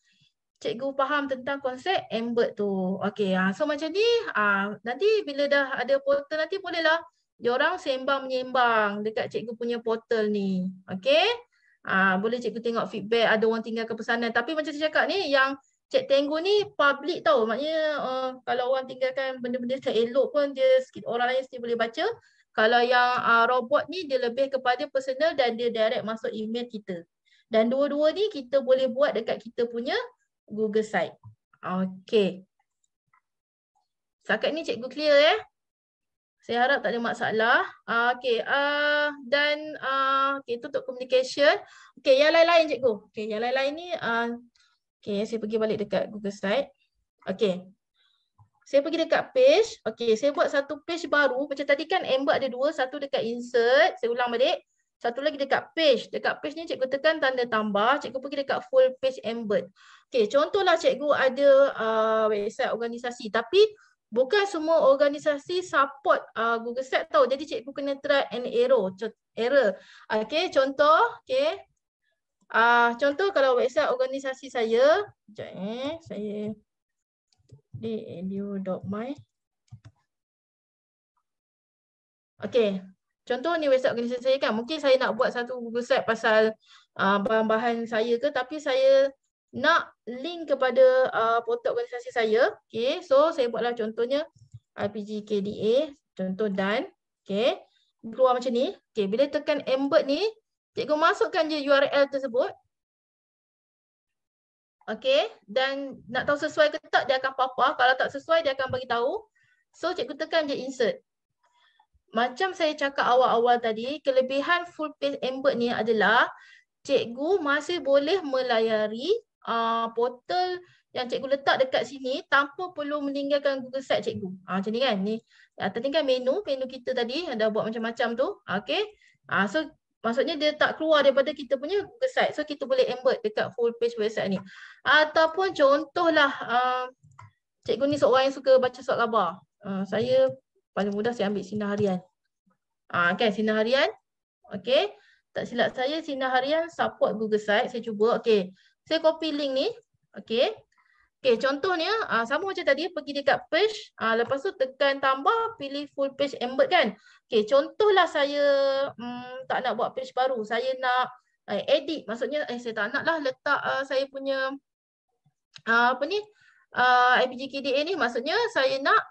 cikgu faham tentang konsep embed tu. Okay. Ha, ah, so macam ni uh, nanti bila dah ada portal nanti bolehlah. Diorang sembang-menyembang dekat cikgu punya portal ni. Okay. Ah boleh cikgu tengok feedback ada orang tinggalkan pesanan tapi macam saya cakap ni yang Cik Tenggo ni public tau maknanya uh, kalau orang tinggalkan benda-benda tak elok pun dia sikit orang lain sendiri boleh baca. Kalau yang uh, robot ni dia lebih kepada personal dan dia direct masuk email kita. Dan dua-dua ni kita boleh buat dekat kita punya Google site. Okay. Sakit ni cikgu clear eh. Saya harap tak ada masalah. Uh, ah, okay, uh, ah, dan uh, ah, okay, itu untuk communication. Okay, yang lain-lain cikgu. Okay, yang lain-lain ni, uh, okay, saya pergi balik dekat Google site. Okay. Saya pergi dekat page. Okay, saya buat satu page baru. Macam tadi kan Amber ada dua. Satu dekat insert. Saya ulang balik. Satu lagi dekat page. Dekat page ni cikgu tekan tanda tambah. Cikgu pergi dekat full page Amber. Okay, contohlah cikgu ada uh, website organisasi. Tapi, bukan semua organisasi support uh, Google Set tahu. Jadi cikgu kena try and error. error. Okay, contoh. Okay. Uh, contoh kalau website organisasi saya. Sekejap eh. Saya. Dedu.my Okay. Contoh ni website organisasi saya kan. Mungkin saya nak buat satu Google Set pasal uh, bahan-bahan uh, saya ke. Tapi saya nak link kepada uh, portal organisasi saya. Okay. So saya buatlah contohnya RPG KDA. Contoh dan, Okay. Keluar macam ni. Okay. Bila tekan embed ni, cikgu masukkan je URL tersebut. Okay. Dan nak tahu sesuai ke tak, dia akan papa. Kalau tak sesuai, dia akan bagi tahu. So cikgu tekan je insert. Macam saya cakap awal-awal tadi, kelebihan full page embed ni adalah cikgu masih boleh melayari uh, portal yang cikgu letak dekat sini tanpa perlu meninggalkan Google Site cikgu. Ha, macam ni kan. Ni atas ni kan menu, menu kita tadi yang dah buat macam-macam tu. Ah, okay? Ha, so maksudnya dia tak keluar daripada kita punya Google Site. So kita boleh embed dekat full page website ni. Ataupun contohlah uh, cikgu ni seorang yang suka baca soal khabar. Uh, saya paling mudah saya ambil sinar harian. Ah kan sinar harian. okay? Tak silap saya sinar harian support Google Site. Saya cuba. okay? saya copy link ni okay, okay contohnya uh, sama macam tadi pergi dekat page uh, lepas tu tekan tambah pilih full page embed kan okey contohlah saya um, tak nak buat page baru saya nak uh, edit maksudnya eh saya tak nak lah letak uh, saya punya uh, apa ni uh, IPG KDA ni maksudnya saya nak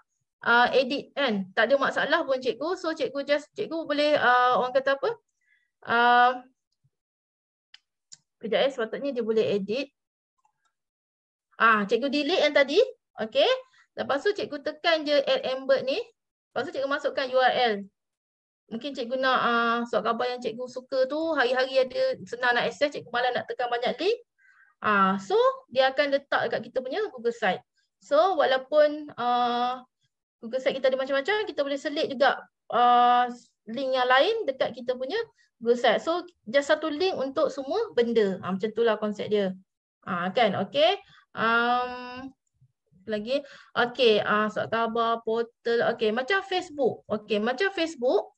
uh, edit kan tak ada masalah pun cikgu so cikgu just cikgu boleh uh, orang kata apa Uh, Kejap eh sepatutnya dia boleh edit. Ah, cikgu delete yang tadi. Okey. Lepas tu cikgu tekan je add embed ni. Lepas tu cikgu masukkan URL. Mungkin cikgu nak uh, surat khabar yang cikgu suka tu hari-hari ada senang nak access cikgu malas nak tekan banyak link. Ah, uh, so dia akan letak dekat kita punya Google site. So walaupun uh, Google site kita ada macam-macam kita boleh selit juga uh, link yang lain dekat kita punya dua set. So just satu link untuk semua benda. Ha, macam itulah konsep dia. Ha, kan? Okay. Um, lagi. Okay. Uh, ah, Soal khabar, portal. Okay. Macam Facebook. Okay. Macam Facebook.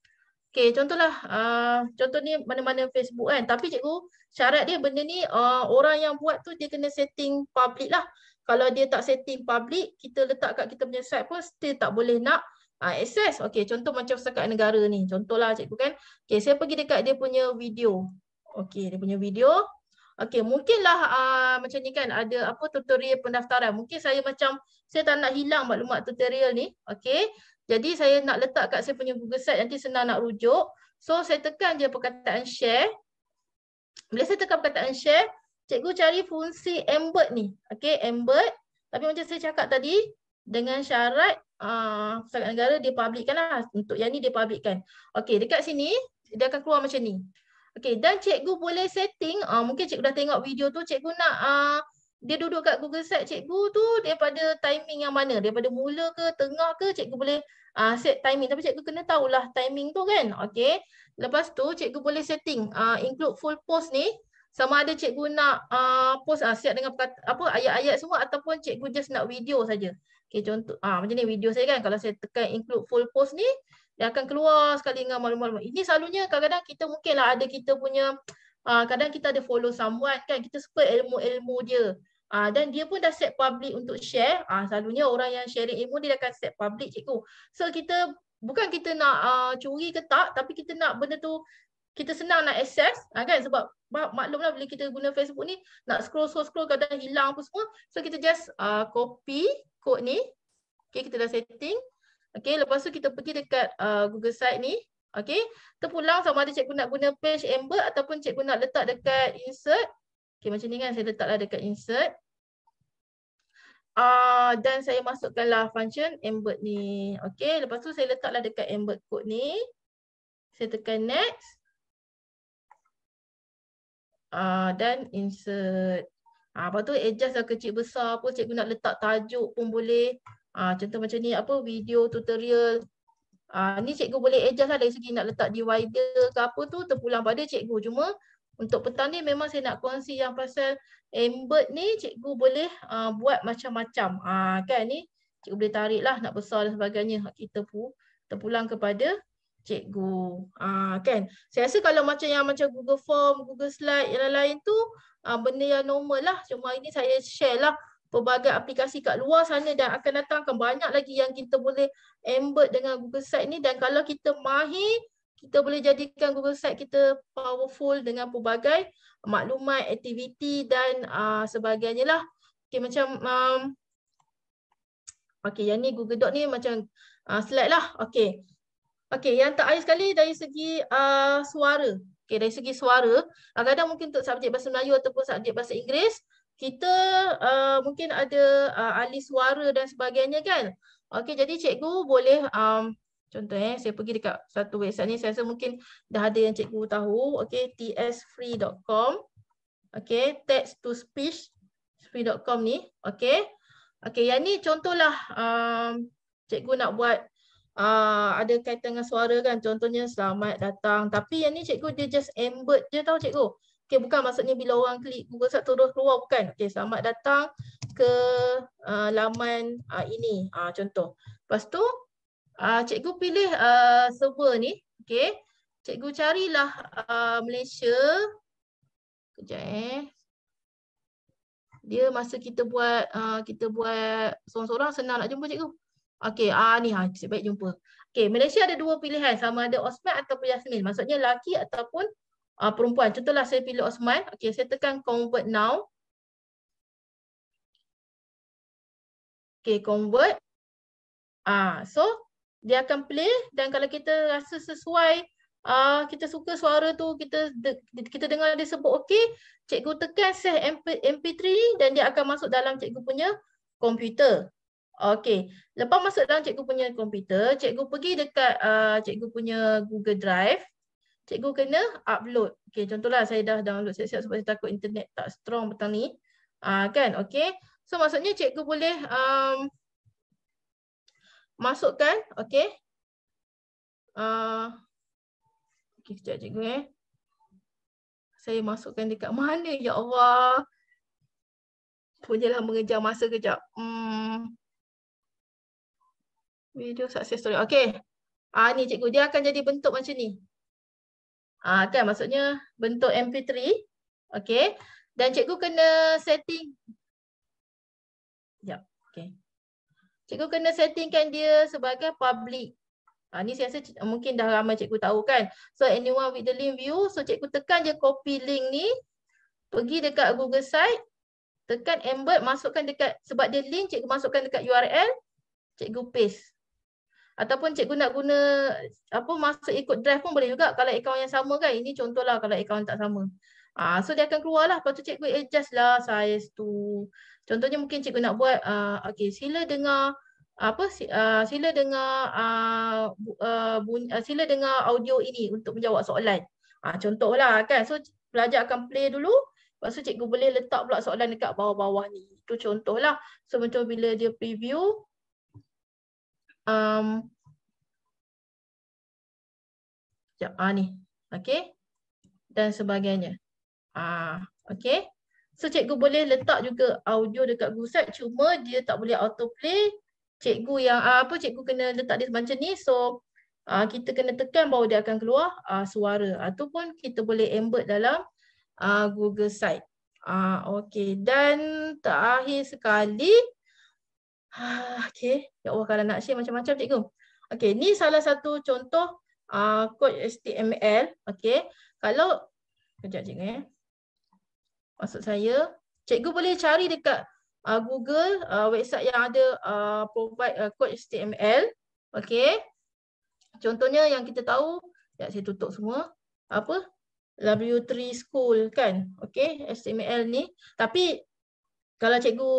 Okay. Contohlah. Uh, contoh ni mana-mana Facebook kan. Tapi cikgu syarat dia benda ni uh, orang yang buat tu dia kena setting public lah. Kalau dia tak setting public, kita letak kat kita punya site pun still tak boleh nak uh, access. Okey, contoh macam sekat negara ni. Contohlah cikgu kan. okay saya pergi dekat dia punya video. okay dia punya video. okay mungkinlah uh, macam ni kan ada apa tutorial pendaftaran. Mungkin saya macam saya tak nak hilang maklumat tutorial ni. okay Jadi saya nak letak kat saya punya Google site nanti senang nak rujuk. So saya tekan je perkataan share. Bila saya tekan perkataan share, cikgu cari fungsi embed ni. okay embed. Tapi macam saya cakap tadi dengan syarat uh, ah, setakat negara dia publikkan lah. Untuk yang ni dia publikkan. Okay dekat sini dia akan keluar macam ni. Okay dan cikgu boleh setting, uh, mungkin cikgu dah tengok video tu, cikgu nak uh, dia duduk kat Google Site cikgu tu daripada timing yang mana? Daripada mula ke tengah ke cikgu boleh uh, set timing. Tapi cikgu kena tahulah timing tu kan. Okay. Lepas tu cikgu boleh setting uh, include full post ni. Sama ada cikgu nak uh, post uh, siap dengan apa ayat-ayat semua ataupun cikgu just nak video saja. Okay, contoh ha, macam ni video saya kan kalau saya tekan include full post ni dia akan keluar sekali dengan maklumat-maklumat. Ini selalunya kadang-kadang kita mungkinlah ada kita punya ah kadang kita ada follow someone kan kita suka ilmu-ilmu dia. ah dan dia pun dah set public untuk share. Ha, selalunya orang yang sharing ilmu dia akan set public cikgu. So kita bukan kita nak uh, curi ke tak tapi kita nak benda tu kita senang nak access ha, kan sebab maklumlah bila kita guna Facebook ni nak scroll scroll scroll kadang hilang apa semua so kita just uh, copy kod ni. okay kita dah setting. okay lepas tu kita pergi dekat uh, Google site ni. Okey. Terpulang sama ada cikgu nak guna page amber ataupun cikgu nak letak dekat insert. okay macam ni kan saya letaklah dekat insert. Uh, dan saya masukkanlah function amber ni. okay lepas tu saya letaklah dekat amber kod ni. Saya tekan next. Uh, dan insert. Ha, lepas tu adjust dah kecil besar pun cikgu nak letak tajuk pun boleh. Ha, contoh macam ni apa video tutorial. Ha, ni cikgu boleh adjust lah dari segi nak letak divider ke apa tu terpulang pada cikgu. Cuma untuk petang ni memang saya nak kongsi yang pasal embed ni cikgu boleh uh, buat macam-macam. Ha, kan ni cikgu boleh tarik lah nak besar dan sebagainya. Kita pun terpulang kepada cikgu. Ah kan? Saya rasa kalau macam yang macam Google Form, Google Slide yang lain-lain tu ah benda yang normal lah. Cuma ini saya share lah pelbagai aplikasi kat luar sana dan akan datang akan banyak lagi yang kita boleh embed dengan Google Site ni dan kalau kita mahir kita boleh jadikan Google Site kita powerful dengan pelbagai maklumat, aktiviti dan uh, sebagainya lah. Okay, macam um, okay, yang ni Google Doc ni macam uh, slide lah. Okay. Okey, yang terakhir sekali dari segi uh, suara. Okey, dari segi suara, kadang-kadang mungkin untuk subjek bahasa Melayu ataupun subjek bahasa Inggeris, kita uh, mungkin ada uh, ahli suara dan sebagainya kan. Okey, jadi cikgu boleh um, contoh eh saya pergi dekat satu website ni, saya rasa mungkin dah ada yang cikgu tahu, okey tsfree.com. Okey, text to speech free.com ni, okey. Okey, yang ni contohlah um, cikgu nak buat Uh, ada kaitan dengan suara kan contohnya selamat datang tapi yang ni cikgu dia just embed je tau cikgu okey bukan maksudnya bila orang klik Google search terus keluar bukan okay selamat datang ke uh, laman uh, ini uh, contoh lepas tu uh, cikgu pilih uh, server ni okay cikgu carilah uh, Malaysia kejap eh dia masa kita buat uh, kita buat seorang-seorang senang nak jumpa cikgu Okey, ah ni ha, ah, cik baik jumpa. Okey, Malaysia ada dua pilihan sama ada Osman ataupun Yasmin. Maksudnya lelaki ataupun ah, perempuan. Contohlah saya pilih Osman. Okey, saya tekan convert now. Okey, convert. Ah, so dia akan play dan kalau kita rasa sesuai ah, kita suka suara tu, kita de kita dengar dia sebut okey, cikgu tekan save MP, MP3 dan dia akan masuk dalam cikgu punya komputer. Okey, lepas masuk dalam cikgu punya komputer, cikgu pergi dekat uh, cikgu punya Google Drive. Cikgu kena upload. Okey, contohlah saya dah download siap-siap sebab saya takut internet tak strong petang ni. Uh, kan, okey. So maksudnya cikgu boleh um, masukkan, okey. Uh, okey, sekejap cikgu eh. Saya masukkan dekat mana, ya Allah. Punyalah mengejar masa kejap. Hmm. Video success story. okay. Ah ni cikgu dia akan jadi bentuk macam ni. Ah kan maksudnya bentuk MP3. okay. Dan cikgu kena setting. Jap. okay. Cikgu kena settingkan dia sebagai public. Ah ni saya rasa mungkin dah ramai cikgu tahu kan. So anyone with the link view. So cikgu tekan je copy link ni. Pergi dekat Google site. Tekan embed masukkan dekat. Sebab dia link cikgu masukkan dekat URL. Cikgu paste ataupun cikgu nak guna apa masuk ikut drive pun boleh juga kalau akaun yang sama kan ini contohlah kalau akaun tak sama ah so dia akan keluar lah lepas tu cikgu adjust lah size tu contohnya mungkin cikgu nak buat uh, ah, okey sila dengar apa uh, sila dengar uh, sila dengar audio ini untuk menjawab soalan ah contohlah kan so pelajar akan play dulu lepas tu cikgu boleh letak pula soalan dekat bawah-bawah ni tu contohlah so macam bila dia preview um, sekejap, ah, ni, okay, dan sebagainya. Ah, okay, so cikgu boleh letak juga audio dekat Site, cuma dia tak boleh autoplay. Cikgu yang ah, apa cikgu kena letak dia macam ni, so ah, kita kena tekan bahawa dia akan keluar ah, suara ataupun kita boleh embed dalam ah, Google Site. Ah, okay, dan terakhir sekali, Ah, okay. Ya Allah kalau nak share macam-macam cikgu. Okay, ni salah satu contoh uh, kod HTML. Okay, kalau, kejap cikgu ya. Eh. Maksud saya, cikgu boleh cari dekat uh, Google uh, website yang ada uh, provide uh, HTML. Okay, contohnya yang kita tahu, ya saya tutup semua. Apa? W3 School kan? Okay, HTML ni. Tapi kalau cikgu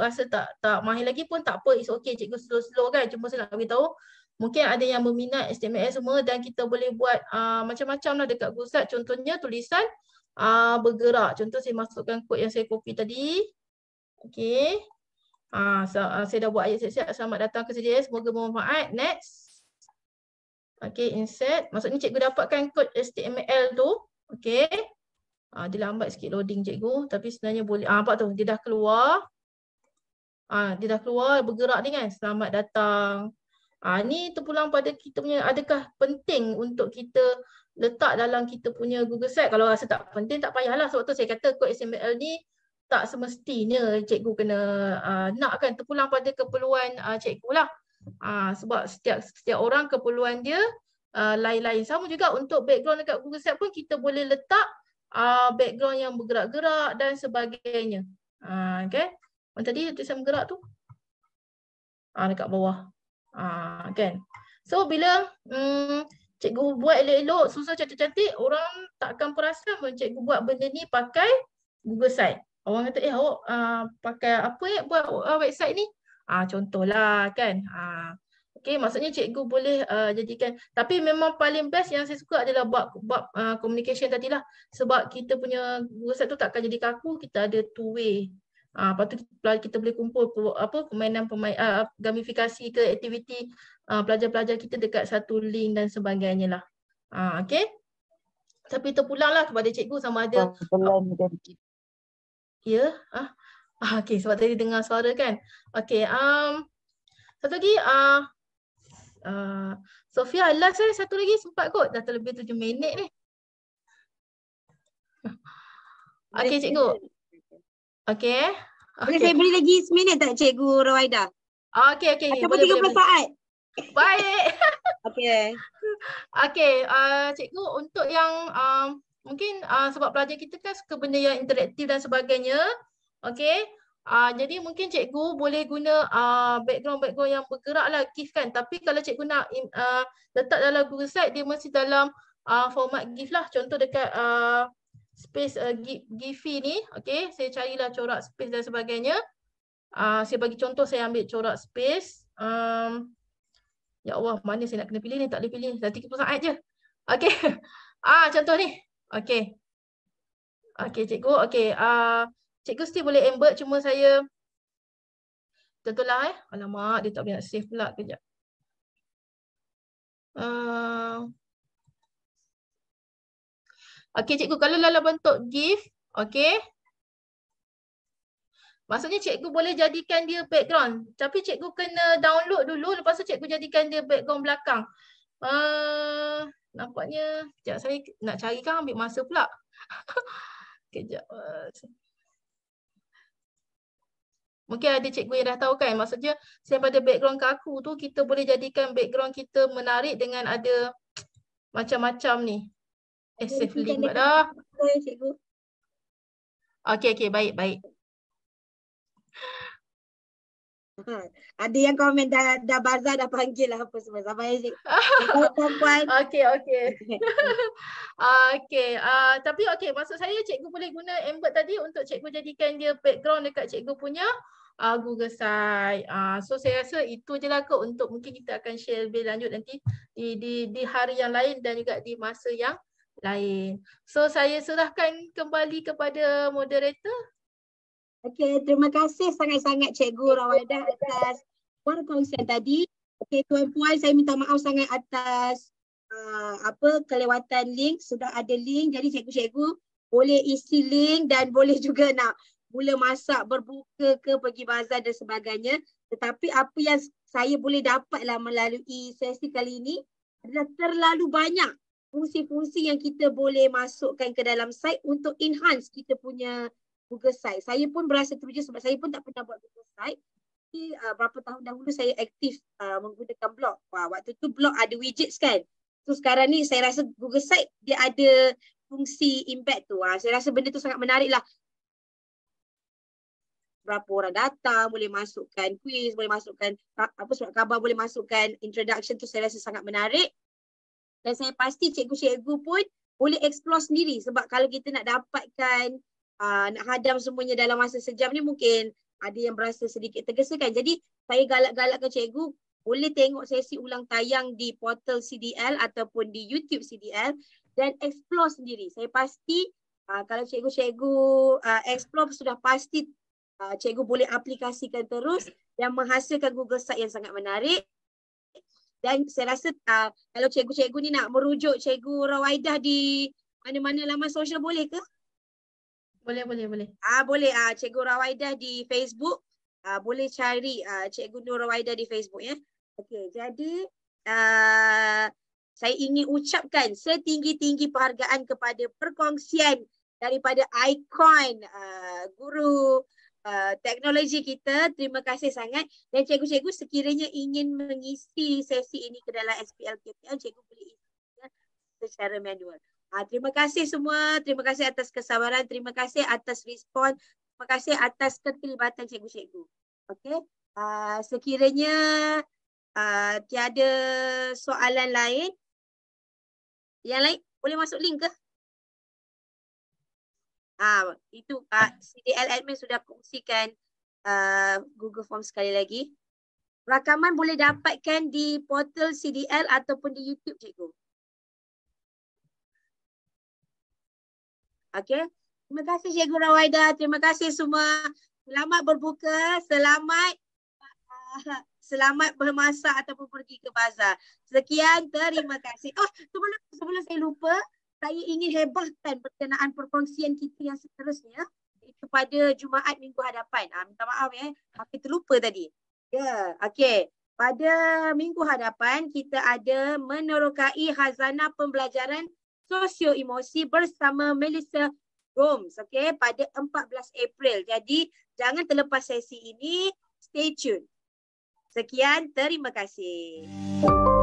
rasa tak tak mahir lagi pun tak apa it's okay cikgu slow-slow kan cuma saya nak bagi tahu mungkin ada yang berminat HTML semua dan kita boleh buat uh, macam-macam lah dekat Gusat contohnya tulisan uh, bergerak contoh saya masukkan kod yang saya copy tadi okay Ah, so, ah, saya dah buat ayat siap-siap. Selamat datang ke sini Semoga bermanfaat. Next. Okay, insert. Maksudnya cikgu dapatkan kod HTML tu. Okay. Ah, dia lambat sikit loading cikgu tapi sebenarnya boleh. Ah, nampak tu dia dah keluar. Ah, dia dah keluar bergerak ni kan. Selamat datang. Ah, ni terpulang pada kita punya adakah penting untuk kita letak dalam kita punya Google Site. Kalau rasa tak penting tak payahlah. Sebab tu saya kata kod XML ni tak semestinya cikgu kena uh, nak kan terpulang pada keperluan uh, cikgu lah. Uh, sebab setiap setiap orang keperluan dia lain-lain. Uh, Sama juga untuk background dekat Google Site pun kita boleh letak uh, background yang bergerak-gerak dan sebagainya. Uh, okay. Macam tadi tulisan bergerak tu. Uh, dekat bawah. Uh, kan? So bila um, cikgu buat elok-elok, susah cantik-cantik, orang takkan akan perasan pun cikgu buat benda ni pakai Google Site. Orang kata, eh awak uh, pakai apa ya buat uh, website ni? uh, contohlah kan. uh, Okey, maksudnya cikgu boleh uh, jadikan tapi memang paling best yang saya suka adalah bab bab uh, communication lah sebab kita punya website tu takkan jadi kaku, kita ada two way. Ah uh, patut kita, boleh kumpul apa permainan pemain uh, ah, gamifikasi ke aktiviti uh, pelajar-pelajar kita dekat satu link dan sebagainya lah. Ah uh, okey. Tapi terpulanglah kepada cikgu sama ada Ya, ah. ah. Okey sebab tadi dengar suara kan. Okey, um satu lagi uh, Ah, Sofia last eh satu lagi sempat kot dah terlebih tujuh minit ni Okey cikgu Okey Okay. saya beri lagi seminit tak Cikgu Rawaida? Okay, okay. okay. Ataupun boleh, 30 boleh. saat. Baik. okay. Okay, uh, ah, Cikgu untuk yang uh, mungkin uh, sebab pelajar kita kan suka benda yang interaktif dan sebagainya. Okay. Uh, jadi mungkin cikgu boleh guna background-background ah, uh, yang bergerak lah GIF kan Tapi kalau cikgu nak uh, letak dalam Google Slide Dia mesti dalam uh, format GIF lah Contoh dekat uh, space uh, GIF, GIF ni okay. Saya carilah corak space dan sebagainya uh, Saya bagi contoh saya ambil corak space um, Ya Allah mana saya nak kena pilih ni Tak boleh pilih ni, dah 30 saat je Okay, uh, contoh ni Okay Okay cikgu, okay uh, Cikgu still boleh embed cuma saya tentulah eh. Alamak dia tak boleh nak save pula kejap. Uh, ah. okay cikgu kalau dalam bentuk GIF okay. Maksudnya cikgu boleh jadikan dia background tapi cikgu kena download dulu lepas tu cikgu jadikan dia background belakang. Uh, nampaknya kejap saya nak carikan ambil masa pula. kejap. Uh, Mungkin ada cikgu yang dah tahu kan maksudnya selain pada background kaku tu kita boleh jadikan background kita menarik dengan ada macam-macam ni. Eh, safe link buat Okay, okay. Baik, baik. Ha, ada yang komen dah, dah bazar dah panggil lah apa semua. Sabar ya okay okay. Okay. okey, uh, tapi okay. maksud saya cikgu boleh guna Embed tadi untuk cikgu jadikan dia background dekat cikgu punya uh, Google site. Uh, so saya rasa itu je lah kot untuk mungkin kita akan share lebih lanjut nanti di, di, di hari yang lain dan juga di masa yang lain. So saya serahkan kembali kepada moderator. Okey, terima kasih sangat-sangat Cikgu Rawadah atas perkongsian tadi. Okey, tuan-puan saya minta maaf sangat atas uh, apa kelewatan link. Sudah ada link. Jadi cikgu-cikgu boleh isi link dan boleh juga nak mula masak berbuka ke pergi bazar dan sebagainya. Tetapi apa yang saya boleh dapatlah melalui sesi kali ini adalah terlalu banyak fungsi-fungsi yang kita boleh masukkan ke dalam site untuk enhance kita punya Google site. Saya pun berasa teruja sebab saya pun tak pernah buat Google site. Tapi uh, berapa tahun dahulu saya aktif uh, menggunakan blog. Wah, waktu tu blog ada widgets kan. So sekarang ni saya rasa Google site dia ada fungsi impact tu. Uh. Saya rasa benda tu sangat menarik lah. Berapa orang datang, boleh masukkan quiz, boleh masukkan ah, apa surat khabar, boleh masukkan introduction tu saya rasa sangat menarik. Dan saya pasti cikgu-cikgu pun boleh explore sendiri sebab kalau kita nak dapatkan uh, nak hadam semuanya dalam masa sejam ni mungkin ada yang berasa sedikit tergesa kan. Jadi saya galak-galakkan cikgu boleh tengok sesi ulang tayang di portal CDL ataupun di YouTube CDL dan explore sendiri. Saya pasti uh, kalau cikgu-cikgu uh, explore sudah pasti uh, cikgu boleh aplikasikan terus dan menghasilkan Google Site yang sangat menarik. Dan saya rasa uh, kalau cikgu-cikgu ni nak merujuk cikgu Rawaidah di mana-mana laman sosial boleh ke? Boleh, boleh, boleh. Ah boleh ah Cikgu Rawaida di Facebook. Ah boleh cari ah Cikgu Nur Rawaidah di Facebook ya. Okey, jadi ah saya ingin ucapkan setinggi-tinggi penghargaan kepada perkongsian daripada ikon ah guru Uh, teknologi kita terima kasih sangat dan cikgu-cikgu sekiranya ingin mengisi sesi ini ke dalam SPL KPL cikgu boleh isi ya, secara manual. Uh, terima kasih semua. Terima kasih atas kesabaran. Terima kasih atas respon. Terima kasih atas keterlibatan cikgu-cikgu. Okay. Uh, ah, sekiranya uh, tiada soalan lain. Yang lain boleh masuk link ke? Ah, uh, itu uh, CDL admin sudah kongsikan uh, Google Form sekali lagi. Rakaman boleh dapatkan di portal CDL ataupun di YouTube cikgu. Okay. Terima kasih Cikgu Rawaida. Terima kasih semua. Selamat berbuka. Selamat ah, selamat bermasak ataupun pergi ke bazar. Sekian, terima kasih. Oh, sebelum, sebelum saya lupa, saya ingin hebahkan berkenaan perkongsian kita yang seterusnya kepada Jumaat minggu hadapan. Ah, minta maaf eh. aku terlupa tadi. Ya, yeah. okey. Pada minggu hadapan, kita ada menerokai khazanah pembelajaran sosioemosi bersama Melissa Gomes okay, pada 14 April. Jadi jangan terlepas sesi ini. Stay tune. Sekian, terima kasih. Terima kasih.